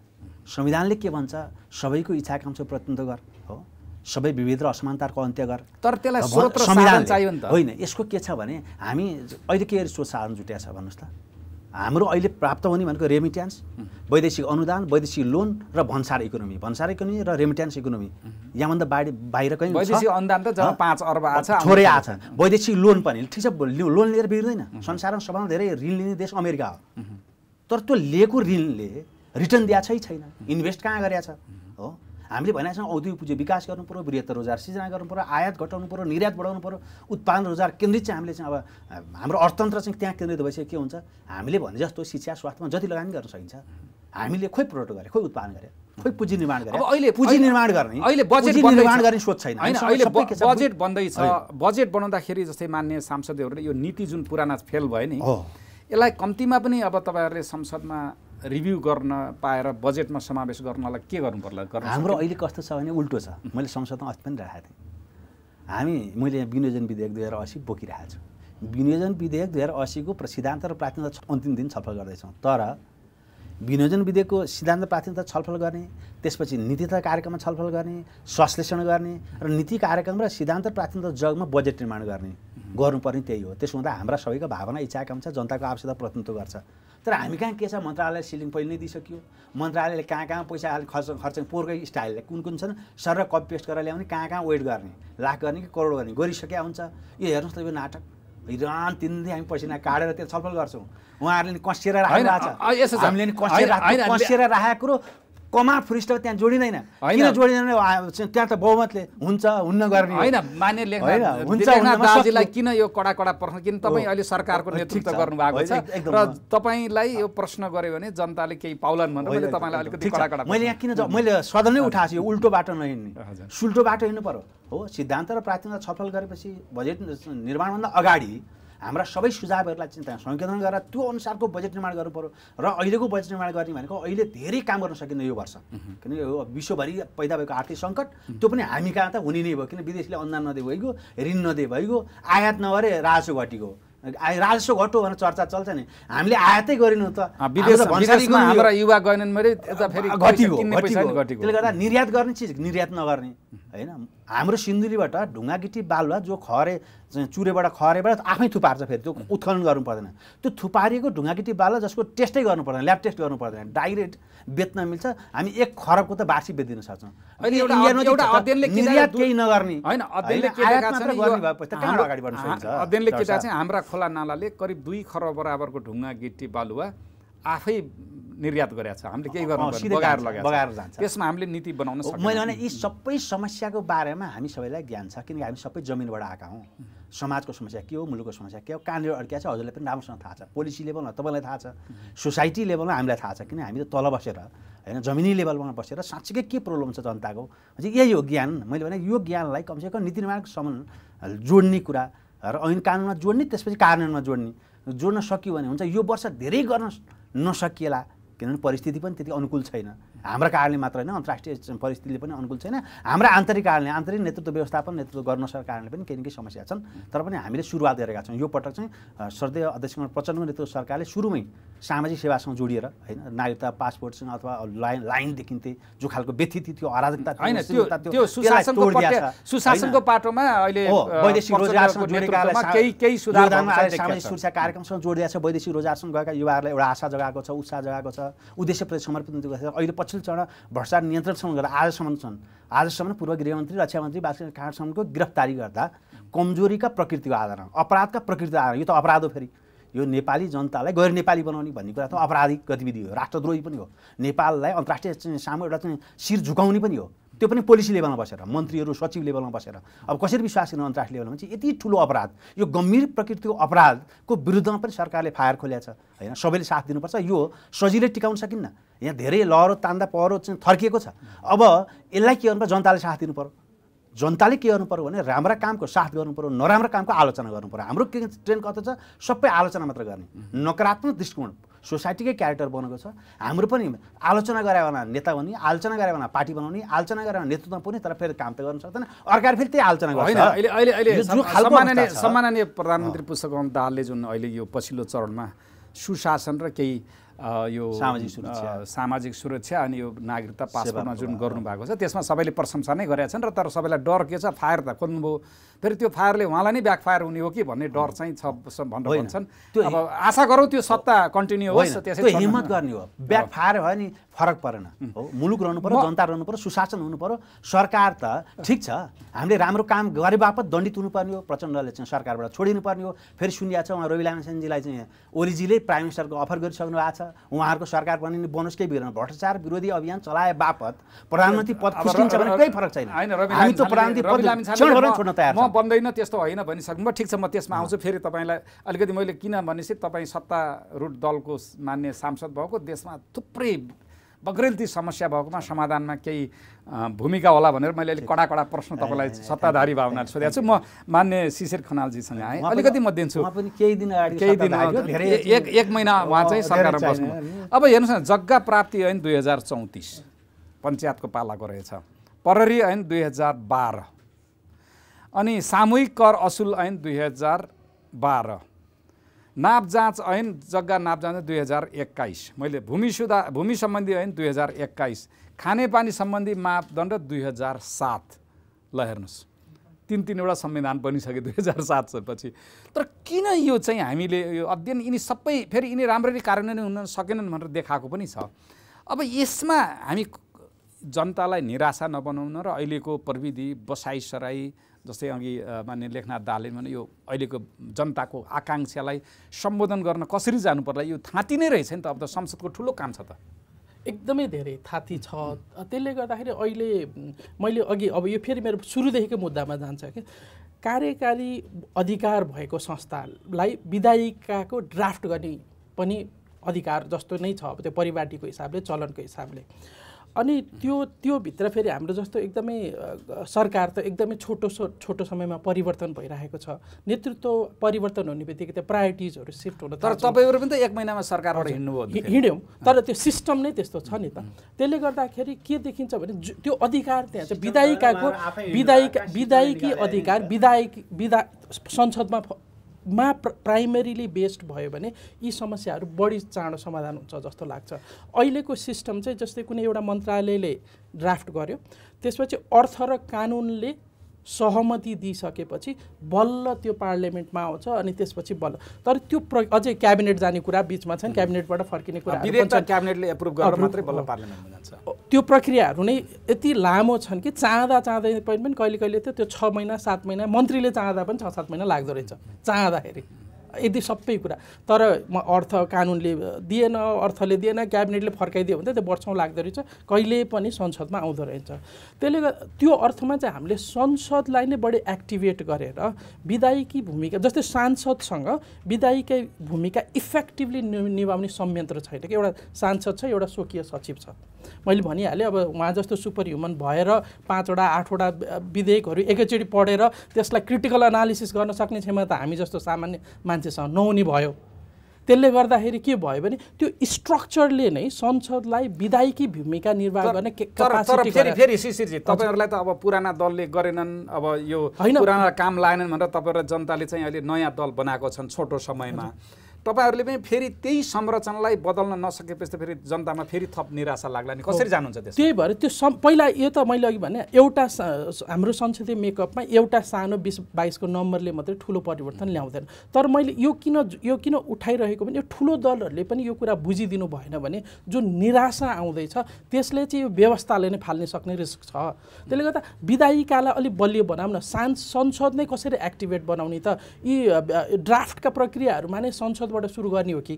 संविधानले के भन्छ सबैको इच्छा आकाङ्क्षा प्रतिनिधित्व गर हो सबै विविध र असमानताको अन्त्य गर तर त्यसलाई संविधान चाहियो होइन यसको के छ भने हामी अहिले के सोच साधन जुटिया छ भन्नुहोस् त हाम्रो अहिले प्राप्त हुने भनेको रेमिट्यान्स वैदेशिक अनुदान वैदेशिक लोन र भन्सार इकोनोमी भन्सार इकोनोमी र रेमिट्यान्स इकोनोमी यहाँभन्दा बाढी बाहिर कहीँ वैदेशिक अनुदान त झन् पाँच अर्ब आछ थोरै आछ वैदेशिक लोन पनि ठिक छ लोन लिएर बिग्रिँदैन संसारमा सबभन्दा धेरै ऋण लिने देश अमेरिका हो तर त्यो लिएको ऋणले रिटर्न दिएको छैन इन्भेस्ट कहाँ गरेछ हो हामीले छौँ औद्योगिक पुँजी विकास गर्नु पऱ्यो वृहत्तर रोजगार सिर्जना गर्नु पऱ्यो आयात घटाउनु पऱ्यो निर्यात बढाउनु पऱ्यो उत्पादन रोजगार केन्द्रित चाहिँ हामीले चाहिँ अब हाम्रो अर्थतन्त्र चाहिँ त्यहाँ केन्द्रित भइसक्यो के हुन्छ हामीले भने जस्तो शिक्षा स्वास्थ्यमा जति लगानी गर्न सकिन्छ हामीले खोइ प्रोडक्ट गरे खोइ उत्पादन गरे खोइ पुँजी निर्माण गरे अहिले पुँजी निर्माण गर्ने अहिले बजेट निर्माण गर्ने सोच छैन होइन अहिले बजेट बन्दैछ बजेट बनाउँदाखेरि जस्तै मान्य सांसदहरूले यो नीति जुन पुराना फेल भयो नि यसलाई कम्तीमा पनि अब तपाईँहरूले संसदमा रिभ्यू गर्न पाएर बजेटमा समावेश गर्नलाई के गर्नु पर्ला हाम्रो अहिले कस्तो छ भने उल्टो छ मैले संसदमा अस्ति पनि राखेको थिएँ हामी मैले विनियोजन विधेयक दुई हजार असी बोकिरहेको छु विनियोजन विधेयक दुई हजार असीको सिद्धान्त र प्राथमिकता अन्तिम दिन छलफल गर्दैछौँ तर विनियोजन विधेयकको सिद्धान्त प्राथमिकता छलफल गर्ने त्यसपछि नीति तथा कार्यक्रममा छलफल गर्ने संश्लेषण गर्ने र नीति कार्यक्रम र सिद्धान्त प्राथमिकता जगमा बजेट निर्माण गर्ने गर्नुपर्ने त्यही हो त्यसो हुँदा हाम्रा सबैको भावना इच्छा आकाङ्क्षा जनताको आवश्यकता प्रतिनिधित्व गर्छ तर हामी कहाँ के छ मन्त्रालय सिलिङ पहिले नै दिइसक्यो मन्त्रालयले कहाँ कहाँ पैसा खर्च खर्च पोहोरकै स्टाइलले कुन कुन छन् सर कपी पेस्ट गरेर ल्याउने कहाँ कहाँ वेट गर्ने लाख गर्ने कि करोड गर्ने गरिसक्या हुन्छ यो हेर्नुहोस् त यो नाटक हिरान दिन हामी पसिना काटेर त्यो छलफल गर्छौँ उहाँहरूले कसिएर राखेको छ हामीले कसिएर राखेको कुरो कमा फ्रिस्ट त्यहाँ जोडिँदैन किन जोडिँदैन त्यहाँ त बहुमतले हुन्छ हुन्न गर्ने होइन मान्य दाजुलाई किन यो कडा कडा प्रश्न किन तपाईँ अहिले सरकारको नेतृत्व गर्नुभएको छ र तपाईँलाई यो प्रश्न गऱ्यो भने जनताले केही पाउलान् भनेर मैले तपाईँलाई अलिकति कडा कडा मैले यहाँ किन मैले सदनै उठाएको छु यो उल्टो बाटो नहिँड्ने सुल्टो बाटो हिँड्नु पर्यो हो सिद्धान्त र प्राथमिकता छलफल गरेपछि बजेट निर्माणभन्दा अगाडि हाम्रा सबै सुझावहरूलाई चाहिँ त्यहाँ संयोजन गरेर त्यो अनुसारको बजेट निर्माण गर्नु पऱ्यो र अहिलेको बजेट निर्माण गर्ने भनेको अहिले धेरै काम गर्न सकिँदैन यो वर्ष किनकि यो विश्वभरि पैदा भएको आर्थिक सङ्कट त्यो पनि हामी कहाँ त हुने नै भयो किन विदेशले अनुदान नदिए भइगयो ऋण नदिए भइगयो आयात नगरे राजस्व आय राजस्व घटो भनेर चर्चा चल्छ नि हामीले आयातै गरेनौँ त युवा गएनन् त्यसले गर्दा निर्यात गर्ने चिज निर्यात नगर्ने होइन हाम्रो सिन्दुरीबाट सिन्धुलीबाट गिटी बालुवा जो खरे चुरेबाट खरेबाट आफै थुपार्छ फेरि त्यो उत्खनन गर्नु पर्दैन त्यो थुपारिएको गिटी बालुवा जसको टेस्टै गर्नु पर्दैन ल्याब टेस्ट गर्नु पर्दैन डाइरेक्ट बेच्न मिल्छ हामी एक खरबको त वार्षिक बेचिदिन सक्छौँ अध्ययनले के चाहिँ हाम्रा खोला नालाले करिब दुई खरब बराबरको ढुङ्गा गिटी बालुवा आफै निर्यात गरेका छ हामीले केही गर्नु बगाएर लगाएर बगाएर जान्छ त्यसमा हामीले नीति बनाउन मैले भने यी सबै समस्याको बारेमा हामी सबैलाई ज्ञान छ किनकि हामी सबै जमिनबाट आएका हौँ समाजको समस्या के हो मुलुकको समस्या के हो कहाँनिर अड्किया छ हजुरलाई पनि राम्रोसँग थाहा छ पोलिसी लेभलमा तपाईँलाई थाहा छ सोसाइटी लेभलमा हामीलाई थाहा छ किन हामी त तल बसेर होइन जमिनी लेभलमा बसेर साँच्चीकै के प्रब्लम छ जनताको यही हो ज्ञान मैले भने यो ज्ञानलाई कमसेकम नीति निर्माणसम्म जोड्ने कुरा र ऐन कानुनमा जोड्ने त्यसपछि कार्यान्वयनमा जोड्ने जोड्न सकियो भने हुन्छ यो वर्ष धेरै गर्न नसकिएला किनभने परिस्थिति पनि त्यति अनुकूल छैन हाम्रो कारणले मात्र होइन अन्तर्राष्ट्रिय परिस्थितिले पनि अनुकूल छैन हाम्रो आन्तरिक कारणले आन्तरिक नेतृत्व व्यवस्थापन नेतृत्व गर्न सरकारले कारणले पनि केही न केही समस्या छन् तर पनि हामीले सुरुवात गरेका छौँ यो पटक चाहिँ श्रद्धेय अध्यक्ष प्रचण्ड नेतृत्व सरकारले सुरुमै सामाजिक सेवासँग जोडिएर होइन नागरिकता पासपोर्टसँग अथवा लाइन लाइनदेखि त्यही जो खालको व्यथिति थियो अराजकता त्यो सुशासनको पाटोमा अहिले वैदेशिक सामाजिक सुरक्षा कार्यक्रमसँग जोडिदिएको छ वैदेशिक रोजगारसँग गएका युवाहरूलाई एउटा आशा जगाएको छ उत्साह जगाएको छ उद्देश्य प्रति समर्पित अहिले पछिल्लो विकासशील चरण भ्रष्टाचार नियन्त्रणसम्म गर्दा आजसम्म छन् आजसम्म पूर्व गृहमन्त्री रक्षा मन्त्री बालकृष्ण खाँडसम्मको गिरफ्तारी गर्दा कमजोरीका प्रकृतिको आधारमा अपराधका प्रकृतिको आधार यो त अपराध हो फेरि यो नेपाली जनतालाई गैर नेपाली बनाउने भन्ने कुरा त अपराधिक गतिविधि हो राष्ट्रद्रोही पनि हो नेपाललाई अन्तर्राष्ट्रिय सामु एउटा चाहिँ शिर झुकाउने पनि हो त्यो पनि पोलिसी लेभलमा बसेर मन्त्रीहरू सचिव लेभलमा बसेर अब कसरी विश्वास गर्नु अन्तर्राष्ट्रिय लेभलमा चाहिँ यति ठुलो अपराध यो गम्भीर प्रकृतिको अपराधको विरुद्धमा पनि सरकारले फायर खोल्या छ होइन सबैले साथ दिनुपर्छ यो सजिलै टिकाउन सकिन्न यहाँ धेरै लहरो तान्दा पहरो चाहिँ थर्किएको छ अब यसलाई के गर्नु पऱ्यो जनताले साथ दिनु पऱ्यो जनताले के गर्नु पऱ्यो भने राम्रा कामको साथ गर्नु पऱ्यो नराम्रा कामको आलोचना गर्नु हाम्रो ट्रेन कस्तो छ सबै आलोचना मात्र गर्ने नकारात्मक दृष्टिकोण सोसाइटीकै क्यारेक्टर बनेको छ हाम्रो पनि आलोचना गरायो भने नेता बन्ने आलोचना गरायो भने पार्टी बनाउने आलोचना गरायो भने नेतृत्व पनि तर फेरि काम त गर्न सक्दैन अर्का फेरि त्यही आलोचना गर्छ सम्माननीय प्रधानमन्त्री पुष्पकमल दाहालले जुन अहिले यो पछिल्लो चरणमा सुशासन र केही यो सामाजिक सुरक्षा सामाजिक सुरक्षा अनि यो नागरिकता पासपोर्टमा जुन गर्नुभएको छ त्यसमा सबैले प्रशंसा नै गरेका छन् र तर सबैलाई डर के छ फायर त खोल्नुभयो फेरि त्यो फायरले उहाँलाई नै ब्याकफायर हुने हो कि भन्ने डर चाहिँ छ भनेर भन्छन् अब आशा गरौँ त्यो सत्ता कन्टिन्यू होस् त्यसै हिम्मत गर्ने हो ब्याकफायर भयो नि फरक परेन हो मुलुक रहनु पऱ्यो जनता रहनु पऱ्यो सुशासन हुनु पऱ्यो सरकार त ठिक छ हामीले राम्रो काम गरे बापत दण्डित हुनुपर्ने हो प्रचण्डले चाहिँ सरकारबाट छोडिनु पर्ने हो फेरि सुनिया छ उहाँ रवि लामेसेनजीलाई चाहिँ ओलीजीले प्राइम मिनिस्टरको अफर गरिसक्नु भएको छ उहाँहरूको सरकार पनि बनोस् केही बिग्रेन भ्रष्टाचार विरोधी अभियान चलाए बापत प्रधानमन्त्री पद खुसिन्छ भने केही फरक छैन हामी त प्रधानमन्त्री छोड्न तयार म बन्दैन त्यस्तो होइन भनिसक्नु ठिक छ म त्यसमा आउँछु फेरि तपाईँलाई अलिकति मैले किन भनेपछि तपाईँ सत्तारूढ दलको मान्य सांसद भएको देशमा थुप्रै बग्रेल समस्या भएकोमा समाधानमा केही भूमिका होला भनेर मैले अलिक कडा कडा प्रश्न तपाईँलाई सत्ताधारी भावनाले सोधेको छु म मान्य शिशिर खनालजीसँग आएँ अलिकति म दिन्छु केही दिन केही दिन एक एक महिना उहाँ चाहिँ सरकारमा बस्नु अब हेर्नुहोस् न जग्गा प्राप्ति ऐन दुई हजार चौतिस पञ्चायतको पालाको रहेछ पररी ऐन दुई हजार बाह्र अनि सामूहिक कर असुल ऐन दुई हजार बाह्र नाप जाँच ऐन जग्गा नाप जाँच दुई हजार एक्काइस मैले भूमि सुधार भूमि सम्बन्धी ऐन दुई हजार एक्काइस खानेपानी सम्बन्धी मापदण्ड दुई हजार सात ल हेर्नुहोस् तिन तिनवटा संविधान बनिसक्यो दुई हजार सात पछि तर किन यो चाहिँ हामीले यो अध्ययन यिनी सबै फेरि यिनी राम्ररी कार्यान्वयन हुन सकेनन् भनेर देखाएको पनि छ अब यसमा हामी जनतालाई निराशा नबनाउन र अहिलेको प्रविधि बसाइसराई जस्तै अघि मान्य लेखनाथ दाहालले भने यो अहिलेको जनताको आकाङ्क्षालाई सम्बोधन गर्न कसरी जानुपर्ला यो थाँती नै रहेछ नि त अब त संसदको ठुलो काम छ त एकदमै धेरै थाती छ त्यसले गर्दाखेरि अहिले मैले अघि अब यो फेरि मेरो सुरुदेखिको मुद्दामा जान्छ कि कार्यकारी अधिकार भएको संस्थालाई विधायिकाको ड्राफ्ट गर्ने पनि अधिकार जस्तो नै छ अब त्यो परिपाटीको हिसाबले चलनको हिसाबले अनि त्यो त्यो भित्र फेरि हाम्रो जस्तो एकदमै सरकार त एकदमै छोटो छोटो समयमा परिवर्तन भइरहेको छ नेतृत्व परिवर्तन हुने बित्तिकै त्यो प्रायोरिटिजहरू सिफ्ट हुन तर तपाईँहरू पनि त एक महिनामा सरकारबाट हिँड्नुभयो हिँड्यौँ तर त्यो सिस्टम नै त्यस्तो छ नि त त्यसले गर्दाखेरि के देखिन्छ भने त्यो अधिकार त्यहाँ चाहिँ विधायिकाको विधायिका विधायिकी अधिकार विधायक विधा संसदमा मा प्राइमेरीली बेस्ड भयो भने यी समस्याहरू बढी चाँडो समाधान हुन्छ जस्तो लाग्छ अहिलेको सिस्टम चाहिँ जस्तै कुनै एउटा मन्त्रालयले ड्राफ्ट गर्यो त्यसपछि अर्थ र कानुनले सहमति दिइसकेपछि बल्ल त्यो पार्लियामेन्टमा आउँछ अनि त्यसपछि बल्ल तर त्यो प्र अझै क्याबिनेट जाने कुरा बिचमा छन् क्याबिनेटबाट फर्किने कुरा क्याबिनेटले एप्रुभ गरेर मात्रै बल्ल पार्लियामेन्टमा जान्छ त्यो प्रक्रियाहरू नै यति लामो छन् कि चाहँदा चाहँदै पनि कहिले कहिले त त्यो छ महिना सात महिना मन्त्रीले चाहँदा पनि छ सात महिना लाग्दो रहेछ चाहँदाखेरि यदि सबै कुरा तर म अर्थ कानुनले दिएन अर्थले दिएन क्याबिनेटले फर्काइदियो भने त त्यो वर्षौँ लाग्दो रहेछ कहिले पनि संसदमा आउँदो रहेछ त्यसले गर्दा त्यो अर्थमा चाहिँ हामीले संसदलाई नै बढी एक्टिभेट गरेर विधायकी भूमिका जस्तै सांसदसँग विधायीकै भूमिका इफेक्टिभली निभाउने संयन्त्र छैन कि एउटा सांसद छ एउटा स्वकीय सचिव छ मैले भनिहालेँ अब उहाँ जस्तो सुपर ह्युमन भएर पाँचवटा आठवटा विधेयकहरू एकैचोटि पढेर त्यसलाई क्रिटिकल एनालिसिस गर्न सक्ने क्षमता हामी जस्तो सामान्य मान्छे मान्छेसँग नहुने भयो त्यसले गर्दाखेरि के भयो भने त्यो स्ट्रक्चरले नै संसदलाई विधायकी भूमिका निर्वाह गर्ने तपाईँहरूलाई त अब पुराना दलले गरेनन् अब यो पुराना काम लागेनन् भनेर तपाईँहरू जनताले चाहिँ अहिले नयाँ दल बनाएको छन् छोटो समयमा तपाईँहरूले पनि फेरि त्यही संरचनालाई बदल्न नसकेपछि त फेरि जनतामा फेरि थप निराशा लाग्ला नि कसरी जानुहुन्छ त्यो त्यही भएर त्यो पहिला यो त मैले अघि भने एउटा हाम्रो संसदीय मेकअपमा एउटा सानो बिस बाइसको नम्बरले मात्रै ठुलो परिवर्तन ल्याउँदैन तर मैले यो किन यो किन उठाइरहेको भने यो ठुलो दलहरूले पनि यो कुरा बुझिदिनु भएन भने जुन निराशा आउँदैछ त्यसले चाहिँ यो व्यवस्थाले नै फाल्ने सक्ने रिस्क छ त्यसले गर्दा विधायिकालाई अलिक बलियो बनाऊ न संसद नै कसरी एक्टिभेट बनाउने त यी ड्राफ्टका प्रक्रियाहरूमा नै संसद कहाँबाट सुरु गर्ने हो कि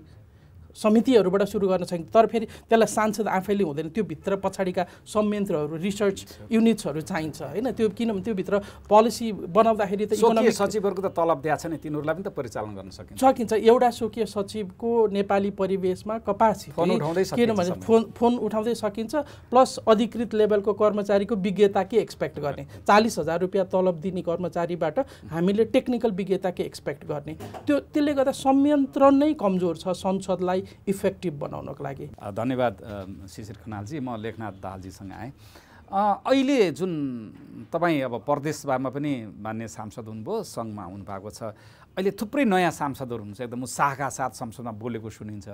समितिहरूबाट सुरु गर्न सकिन्छ तर फेरि त्यसलाई सांसद आफैले हुँदैन त्यो भित्र पछाडिका संयन्त्रहरू रिसर्च युनिट्सहरू चाहिन्छ होइन त्यो किनभने त्यो भित्र पोलिसी बनाउँदाखेरि त इकोनोमिक सचिवहरूको त तलब दिएको छ नि तिनीहरूलाई पनि त परिचालन गर्न सकिन्छ सकिन्छ एउटा स्वकीय सचिवको नेपाली परिवेशमा कपासी किनभने फोन फोन उठाउँदै सकिन्छ प्लस अधिकृत लेभलको कर्मचारीको विज्ञता के एक्सपेक्ट गर्ने चालिस हजार रुपियाँ तलब दिने कर्मचारीबाट हामीले टेक्निकल विज्ञता के एक्सपेक्ट गर्ने त्यो त्यसले गर्दा संयन्त्रण नै कमजोर छ संसदलाई यसलाई इफेक्टिभ बनाउनको लागि धन्यवाद शिशिर खनालजी म लेखनाथ दालजीसँग आएँ अहिले जुन तपाईँ अब प्रदेशसभामा पनि मान्य सांसद हुनुभयो सङ्घमा हुनुभएको छ अहिले थुप्रै नयाँ सांसदहरू हुनुहुन्छ एकदम उत्साहका साथ संसदमा बोलेको सुनिन्छ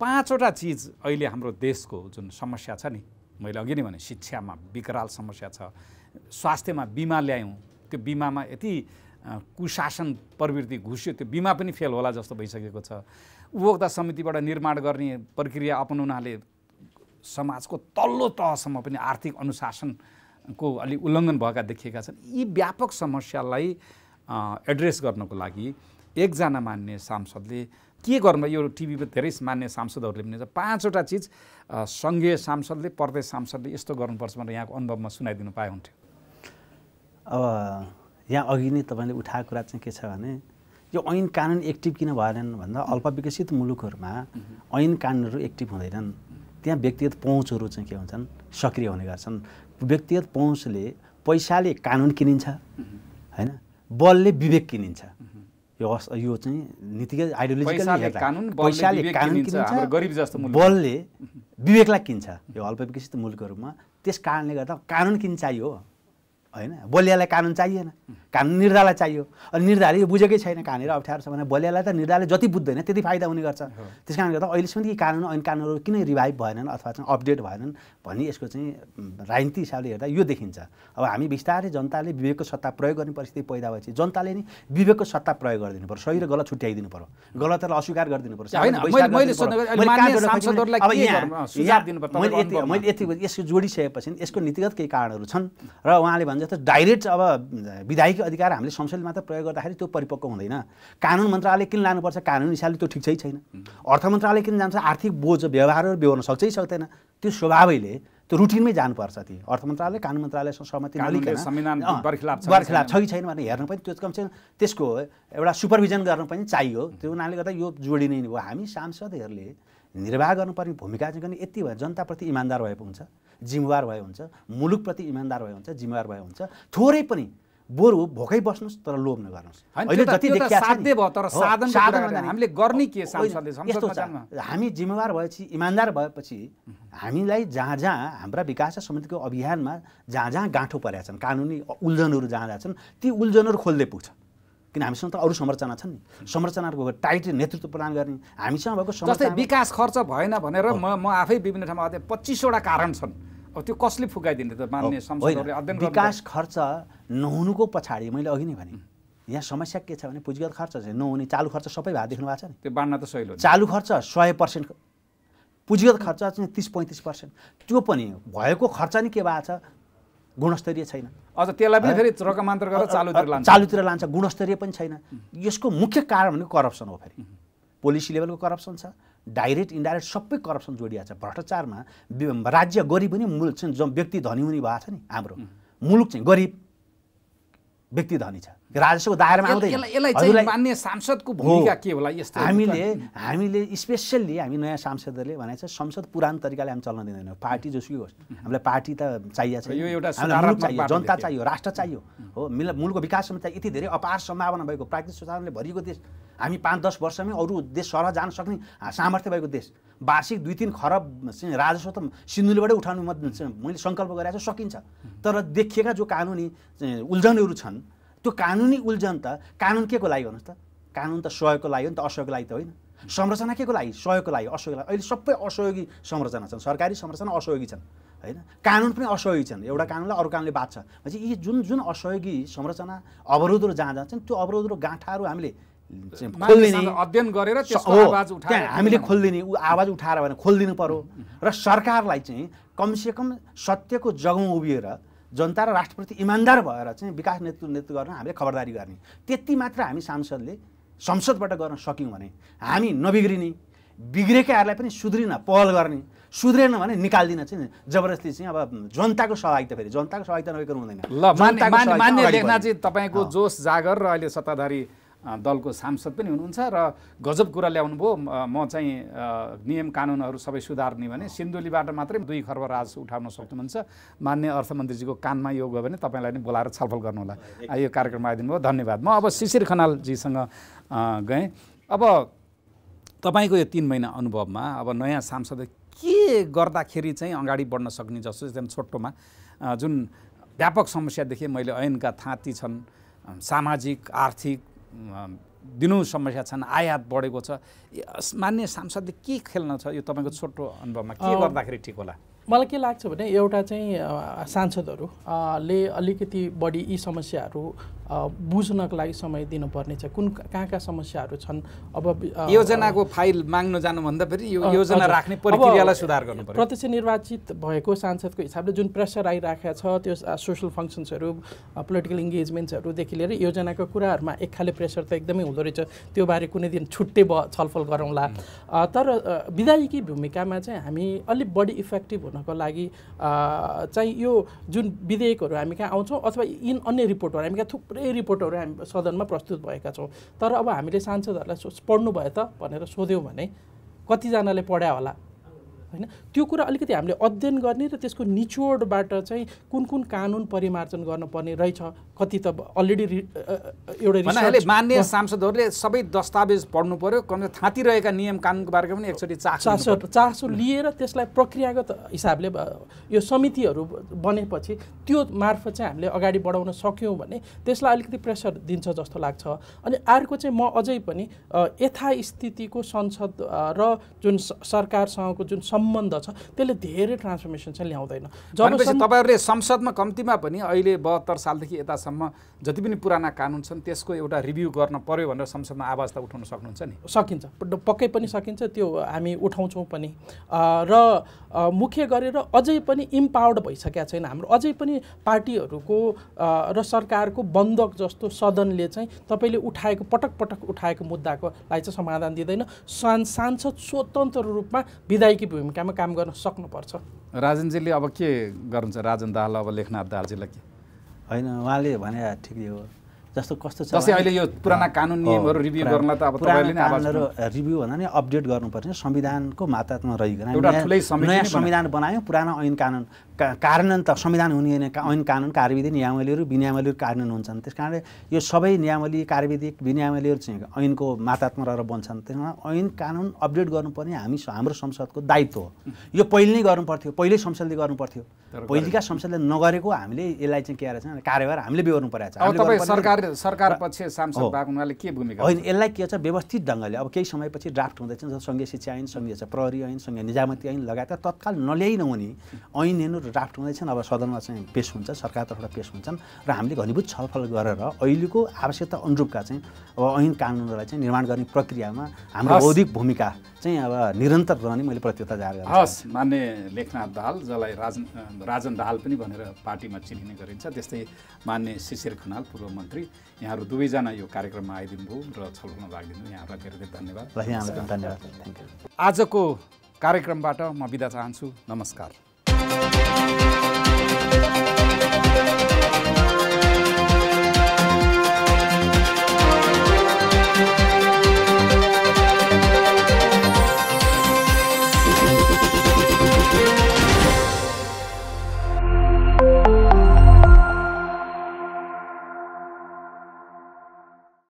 पाँचवटा चिज अहिले हाम्रो देशको जुन समस्या छ नि मैले अघि नै भने शिक्षामा विकराल समस्या छ स्वास्थ्यमा बिमा ल्यायौँ त्यो बिमामा यति कुशासन प्रवृत्ति घुस्यो त्यो बिमा पनि फेल होला जस्तो भइसकेको छ उपभोक्ता समितिबाट निर्माण गर्ने प्रक्रिया अपनाउनाले समाजको तल्लो तहसम्म पनि आर्थिक अनुशासनको अलि उल्लङ्घन भएका देखिएका छन् यी व्यापक समस्यालाई एड्रेस गर्नको लागि एकजना मान्य सांसदले के गर्नु यो टिभीमा धेरै मान्य सांसदहरूले पनि पाँचवटा चिज सङ्घीय सांसदले प्रदेश सांसदले यस्तो गर्नुपर्छ भनेर यहाँको अनुभवमा सुनाइदिनु पाए हुन्थ्यो अब यहाँ अघि नै तपाईँले उठाएको कुरा चाहिँ के छ भने यो ऐन कानुन एक्टिभ किन भएनन् भन्दा अल्पविकसित मुलुकहरूमा ऐन कानुनहरू एक्टिभ हुँदैनन् त्यहाँ व्यक्तिगत पहुँचहरू चाहिँ के हुन्छन् सक्रिय हुने गर्छन् व्यक्तिगत पहुँचले पैसाले कानुन किनिन्छ होइन बलले विवेक किनिन्छ यो यो चाहिँ नीतिगत आइडियोलोजी पैसाले कानुन किनिन्छ गरिब जस्तो बलले विवेकलाई किन्छ यो अल्पविकसित मुलुकहरूमा त्यस कारणले गर्दा कानुन किन चाहियो होइन बलियालाई कानुन चाहिएन कानुन निर्धालाई चाहियो अनि निर्धाले यो बुझेकै छैन कहाँनिर अप्ठ्यारो छ भने बलियालाई त निर्धारले जति बुझ्दैन त्यति फाइदा हुने गर्छ त्यस कारणले गर्दा अहिलेसम्म यी कानुन ऐन कानुनहरू किन रिभाइभ भएनन् अथवा चाहिँ अपडेट भएनन् भन्ने यसको चाहिँ राजनीति हिसाबले हेर्दा यो देखिन्छ अब हामी बिस्तारै जनताले विवेकको सत्ता प्रयोग गर्ने परिस्थिति पैदा भएपछि जनताले नि विवेकको सत्ता प्रयोग गरिदिनु पर्छ सही र गलत छुट्याइदिनु पर्यो गलतहरूलाई अस्वीकार गरिदिनु पर्छ मैले यति यसको जोडिसकेपछि यसको नीतिगत केही कारणहरू छन् र उहाँले भन्छ जस्तो डाइरेक्ट अब विधायक अधिकार हामीले संसदमा मात्र प्रयोग गर्दाखेरि त्यो परिपक्व हुँदैन कानुन मन्त्रालय किन लानुपर्छ कानुन हिसाबले त्यो ठिक छै छैन अर्थ मन्त्रालय किन जान्छ आर्थिक बोझ व्यवहारहरू बेहोर्न सक्छै सक्दैन त्यो स्वभावैले त्यो रुटिनमै जानुपर्छ त्यो अर्थ मन्त्रालय कानुन मन्त्रालयसँग सहमति बर्खिलाप छ कि छैन भने हेर्नु पनि त्यो कमसेकम त्यसको एउटा सुपरभिजन गर्नु पनि चाहियो त्यो हुनाले गर्दा यो जोडिने हो हामी सांसदहरूले निर्वाह गर्नुपर्ने भूमिका चाहिँ यति भयो जनताप्रति इमान्दार भएको हुन्छ जिम्मेवार भए हुन्छ मुलुकप्रति इमान्दार भए हुन्छ जिम्मेवार भए हुन्छ थोरै पनि बरु भोकै बस्नुहोस् तर लोभ नगर्नुहोस् हामी जिम्मेवार भएपछि इमान्दार भएपछि हामीलाई जहाँ जहाँ हाम्रा विकास समितिको अभियानमा जहाँ जहाँ गाँठो परेका छन् कानुनी उल्झनहरू जहाँ जहाँ छन् ती उल्झनहरू खोल्दै पुग्छ किन हामीसँग त अरू संरचना छन् नि संरचनाहरूको टाइट नेतृत्व प्रदान गर्ने हामीसँग भएको जस्तै विकास खर्च भएन भनेर म म आफै विभिन्न ठाउँमा अध्ययन पच्चिसवटा कारण छन् अब त्यो कसले फुकाइदिने त मान्ने अध्ययन विकास खर्च नहुनुको पछाडि मैले अघि नै भने यहाँ समस्या के छ भने पुँजीगत खर्च चाहिँ नहुने चालु खर्च सबै भए देख्नु भएको छ नि त्यो बाँड्न त सहिलो चालु खर्च सय पर्सेन्ट पुँजीगत खर्च चाहिँ तिस पैँतिस पर्सेन्ट त्यो पनि भएको खर्च नि के भएको छ गुणस्तरीय छैन अझ त्यसलाई पनि फेरि रकमान्तर गरेर चालुतिर लान्छ चालुतिर लान्छ गुणस्तरीय पनि छैन यसको मुख्य कारण भनेको करप्सन हो फेरि पोलिसी लेभलको करप्सन छ डाइरेक्ट इन्डाइरेक्ट सबै करप्सन जोडिएको छ भ्रष्टाचारमा राज्य गरिब पनि मूल चाहिँ व्यक्ति धनी हुने भएको छ नि हाम्रो मुलुक चाहिँ गरिब व्यक्ति धनी छ राजस्वको दायरामा आउँदैन मान्ने सांसदको भूमिका के होला यस्तो हामीले हामीले स्पेसल्ली हामी नयाँ सांसदहरूले भनेको छ संसद पुरानो तरिकाले हामी चल्न दिँदैनौँ पार्टी जोसुकै होस् हामीलाई पार्टी त चाहिएको छ यो एउटा चाहियो जनता चाहियो राष्ट्र चाहियो हो मुलुकको विकासमा चाहिँ यति धेरै अपार सम्भावना भएको प्राकृतिक संसाधनले भरिएको देश हामी पाँच दस वर्षमै अरू देश सरह जान सक्ने सामर्थ्य भएको देश वार्षिक दुई तिन खरब चाहिँ राजस्व त सिन्धुलीबाटै उठाउनु मैले सङ्कल्प गरेको सकिन्छ तर देखिएका जो कानुनी उल्झनहरू छन् त्यो कानुनी उल्झन त कानुन के को लागि भन्नुहोस् त कानुन त सहयोगको लागि हो नि त असहयोगको लागि त होइन संरचना के को लागि सहयोगको लागि लागि अहिले सबै असहयोगी संरचना छन् सरकारी संरचना असहयोगी छन् होइन कानुन पनि असहयोगी छन् एउटा कानुनलाई अरू कानुनले बाँच्छ भनेपछि यी जुन जुन असहयोगी संरचना अवरोधहरू जहाँ जान्छन् त्यो अवरोधहरू गाँठाहरू हामीले खोलिदिने अध्ययन गरेर त्यहाँ हामीले खोलिदिने ऊ आवाज उठाएर भने खोलिदिनु पऱ्यो र सरकारलाई चाहिँ कमसेकम सत्यको जगमा उभिएर जनता र राष्ट्रप्रति इमान्दार भएर चाहिँ विकास नेतृत्व नेतृत्व गर्न हामीले खबरदारी गर्ने त्यति मात्र हामी सांसदले संसदबाट गर्न सक्यौँ भने हामी नबिग्रिने बिग्रेकाहरूलाई पनि सुध्रिन पहल गर्ने सुध्रेन भने निकालिदिन चाहिँ जबरजस्ती चाहिँ अब जनताको सहभागिता फेरि जनताको सहभागिता नभएको हुँदैन मान्य चाहिँ तपाईँको जोस जागर र अहिले सत्ताधारी दलको सांसद पनि हुनुहुन्छ र गजब कुरा ल्याउनु भयो म चाहिँ नियम कानुनहरू सबै सुधार्ने भने सिन्धुलीबाट मात्रै दुई खर्ब राज उठाउन सक्नुहुन्छ मान्य अर्थमन्त्रीजीको कानमा यो गयो भने तपाईँलाई नै बोलाएर छलफल गर्नुहोला यो कार्यक्रममा आइदिनु भयो धन्यवाद म अब शिशिर खनालजीसँग गएँ अब तपाईँको यो तिन महिना अनुभवमा अब नयाँ सांसद के गर्दाखेरि चाहिँ अगाडि बढ्न सक्ने जस्तो एकदम छोटोमा जुन व्यापक समस्यादेखि मैले ऐनका थाँती छन् सामाजिक आर्थिक दिनु समस्या छन् आयात बढेको छ मान्य सांसदले के खेल्न छ यो तपाईँको छोटो अनुभवमा के गर्दाखेरि ठिक होला मलाई के लाग्छ भने एउटा चाहिँ सांसदहरूले अलिकति बढी यी समस्याहरू बुझ्नको लागि समय छ कुन कहाँ कहाँ समस्याहरू छन् अब योजनाको फाइल माग्न जानुभन्दा फेरि यो योजना राख्ने प्रक्रियालाई सुधार गर्नु प्रत्यक्ष निर्वाचित भएको सांसदको हिसाबले जुन प्रेसर आइरहेको छ त्यो सोसल फङ्सन्सहरू पोलिटिकल इङ्गेजमेन्ट्सहरूदेखि लिएर योजनाको कुराहरूमा एक खाले प्रेसर त एकदमै हुँदो रहेछ त्यो बारे कुनै दिन छुट्टै छलफल गरौँला तर विधायकी भूमिकामा चाहिँ हामी अलिक बढी इफेक्टिभ हुनको लागि चाहिँ यो जुन विधेयकहरू हामी कहाँ आउँछौँ अथवा इन अन्य रिपोर्टहरू हामी कहाँ थुप्रै थुप्रै रिपोर्टहरू हामी सदनमा प्रस्तुत भएका छौँ तर अब हामीले सांसदहरूलाई पढ्नु भयो त भनेर सोध्यौँ भने कतिजनाले पढ्या होला होइन त्यो कुरा अलिकति हामीले अध्ययन गर्ने र त्यसको निचोडबाट चाहिँ कुन कुन कानुन परिमार्जन गर्नुपर्ने रहेछ कति त अलरेडी एउटा मान्य सांसदहरूले सबै दस्तावेज पढ्नु पर्यो कम थाँतिरहेका नियम कानुनको बारेमा पनि एकचोटि चासो चासो लिएर त्यसलाई प्रक्रियागत हिसाबले यो समितिहरू बनेपछि त्यो मार्फत चाहिँ हामीले अगाडि बढाउन सक्यौँ भने त्यसलाई अलिकति प्रेसर दिन्छ जस्तो लाग्छ अनि अर्को चाहिँ म अझै पनि यथास्थितिको संसद र जुन सरकारसँगको जुन सम्बन्ध छ त्यसले धेरै ट्रान्सफर्मेसन चाहिँ ल्याउँदैन जबपछि तपाईँहरूले संसदमा कम्तीमा पनि अहिले बहत्तर सालदेखि यतासम्म जति पनि पुराना कानुन छन् त्यसको एउटा रिभ्यू गर्न पर्यो भनेर संसदमा आवाज त उठाउन सक्नुहुन्छ नि सकिन्छ पक्कै पनि सकिन्छ त्यो हामी उठाउँछौँ पनि र मुख्य गरेर अझै पनि इम्पावर्ड भइसकेका छैन हाम्रो अझै पनि पार्टीहरूको र सरकारको बन्धक जस्तो सदनले चाहिँ तपाईँले उठाएको पटक पटक उठाएको मुद्दाको लागि चाहिँ समाधान दिँदैन सांसद स्वतन्त्र रूपमा विधायकी भूमिका भूमिकामा काम गर्न सक्नुपर्छ राजनजीले अब के गर्नुहुन्छ राजन दाहाल अब लेखनाथ दाहालजीलाई के होइन उहाँले भने ठिकै हो जस्तो कस्तो छ अहिले यो पुराना कानुन नियमहरू रिभ्यू गर्न त अब नै रिभ्यू भन्दा नि अपडेट गर्नुपर्ने संविधानको मातात्मा रहिकन नयाँ संविधान बनायो पुरानो ऐन कानुन कारण त संविधान हुने होइन ऐन कानुन कार्यविधि नियमावलीहरू विनियावलीहरू कारण हुन्छन् त्यस कारणले यो सबै नियमावली कार्यविधि विनियावलीहरू चाहिँ ऐनको मात्रात्मा रहेर बन्छन् त्यस कारण ऐन कानुन अपडेट गर्नुपर्ने हामी हाम्रो संसदको दायित्व हो यो पहिले नै गर्नुपर्थ्यो पहिल्यै संसदले गर्नुपर्थ्यो पहिलेका संसदले नगरेको हामीले यसलाई चाहिँ के रहेछ कार्यभार हामीले बेहोर्नु परेको छ सरकार सरकार सांसद भएको के भूमिका होइन यसलाई के छ व्यवस्थित ढङ्गले अब केही समयपछि ड्राफ्ट हुँदैछ सङ्घीय शिक्षा ऐन सङ्घीय प्रहरी ऐन सङ्घीय निजामती ऐन लगायत तत्काल नल्याइ नहुने ऐनहरू ड्राफ्ट हुँदैछन् अब सदनमा चाहिँ पेस हुन्छ सरकारतर्फबाट पेस हुन्छन् र हामीले घनीभूत छलफल गरेर अहिलेको आवश्यकता अनुरूपका चाहिँ अब ऐन कानुनहरूलाई चाहिँ निर्माण गर्ने प्रक्रियामा हाम्रो बौद्धिक भूमिका चाहिँ अब निरन्तर रहने मैले प्रतियोगिता जाहेर गरेँ हस् मान्य लेखनाथ दाहाल जसलाई राजन राजन दाहाल पनि भनेर पार्टीमा चिनिने गरिन्छ त्यस्तै मान्य शिशिर खनाल पूर्व मन्त्री यहाँहरू दुवैजना यो कार्यक्रममा आइदिनुभयो र छलफलमा भाग दिनु यहाँहरूलाई धेरै धेरै धन्यवाद धन्यवाद थ्याङ्क यू आजको कार्यक्रमबाट म बिदा चाहन्छु नमस्कार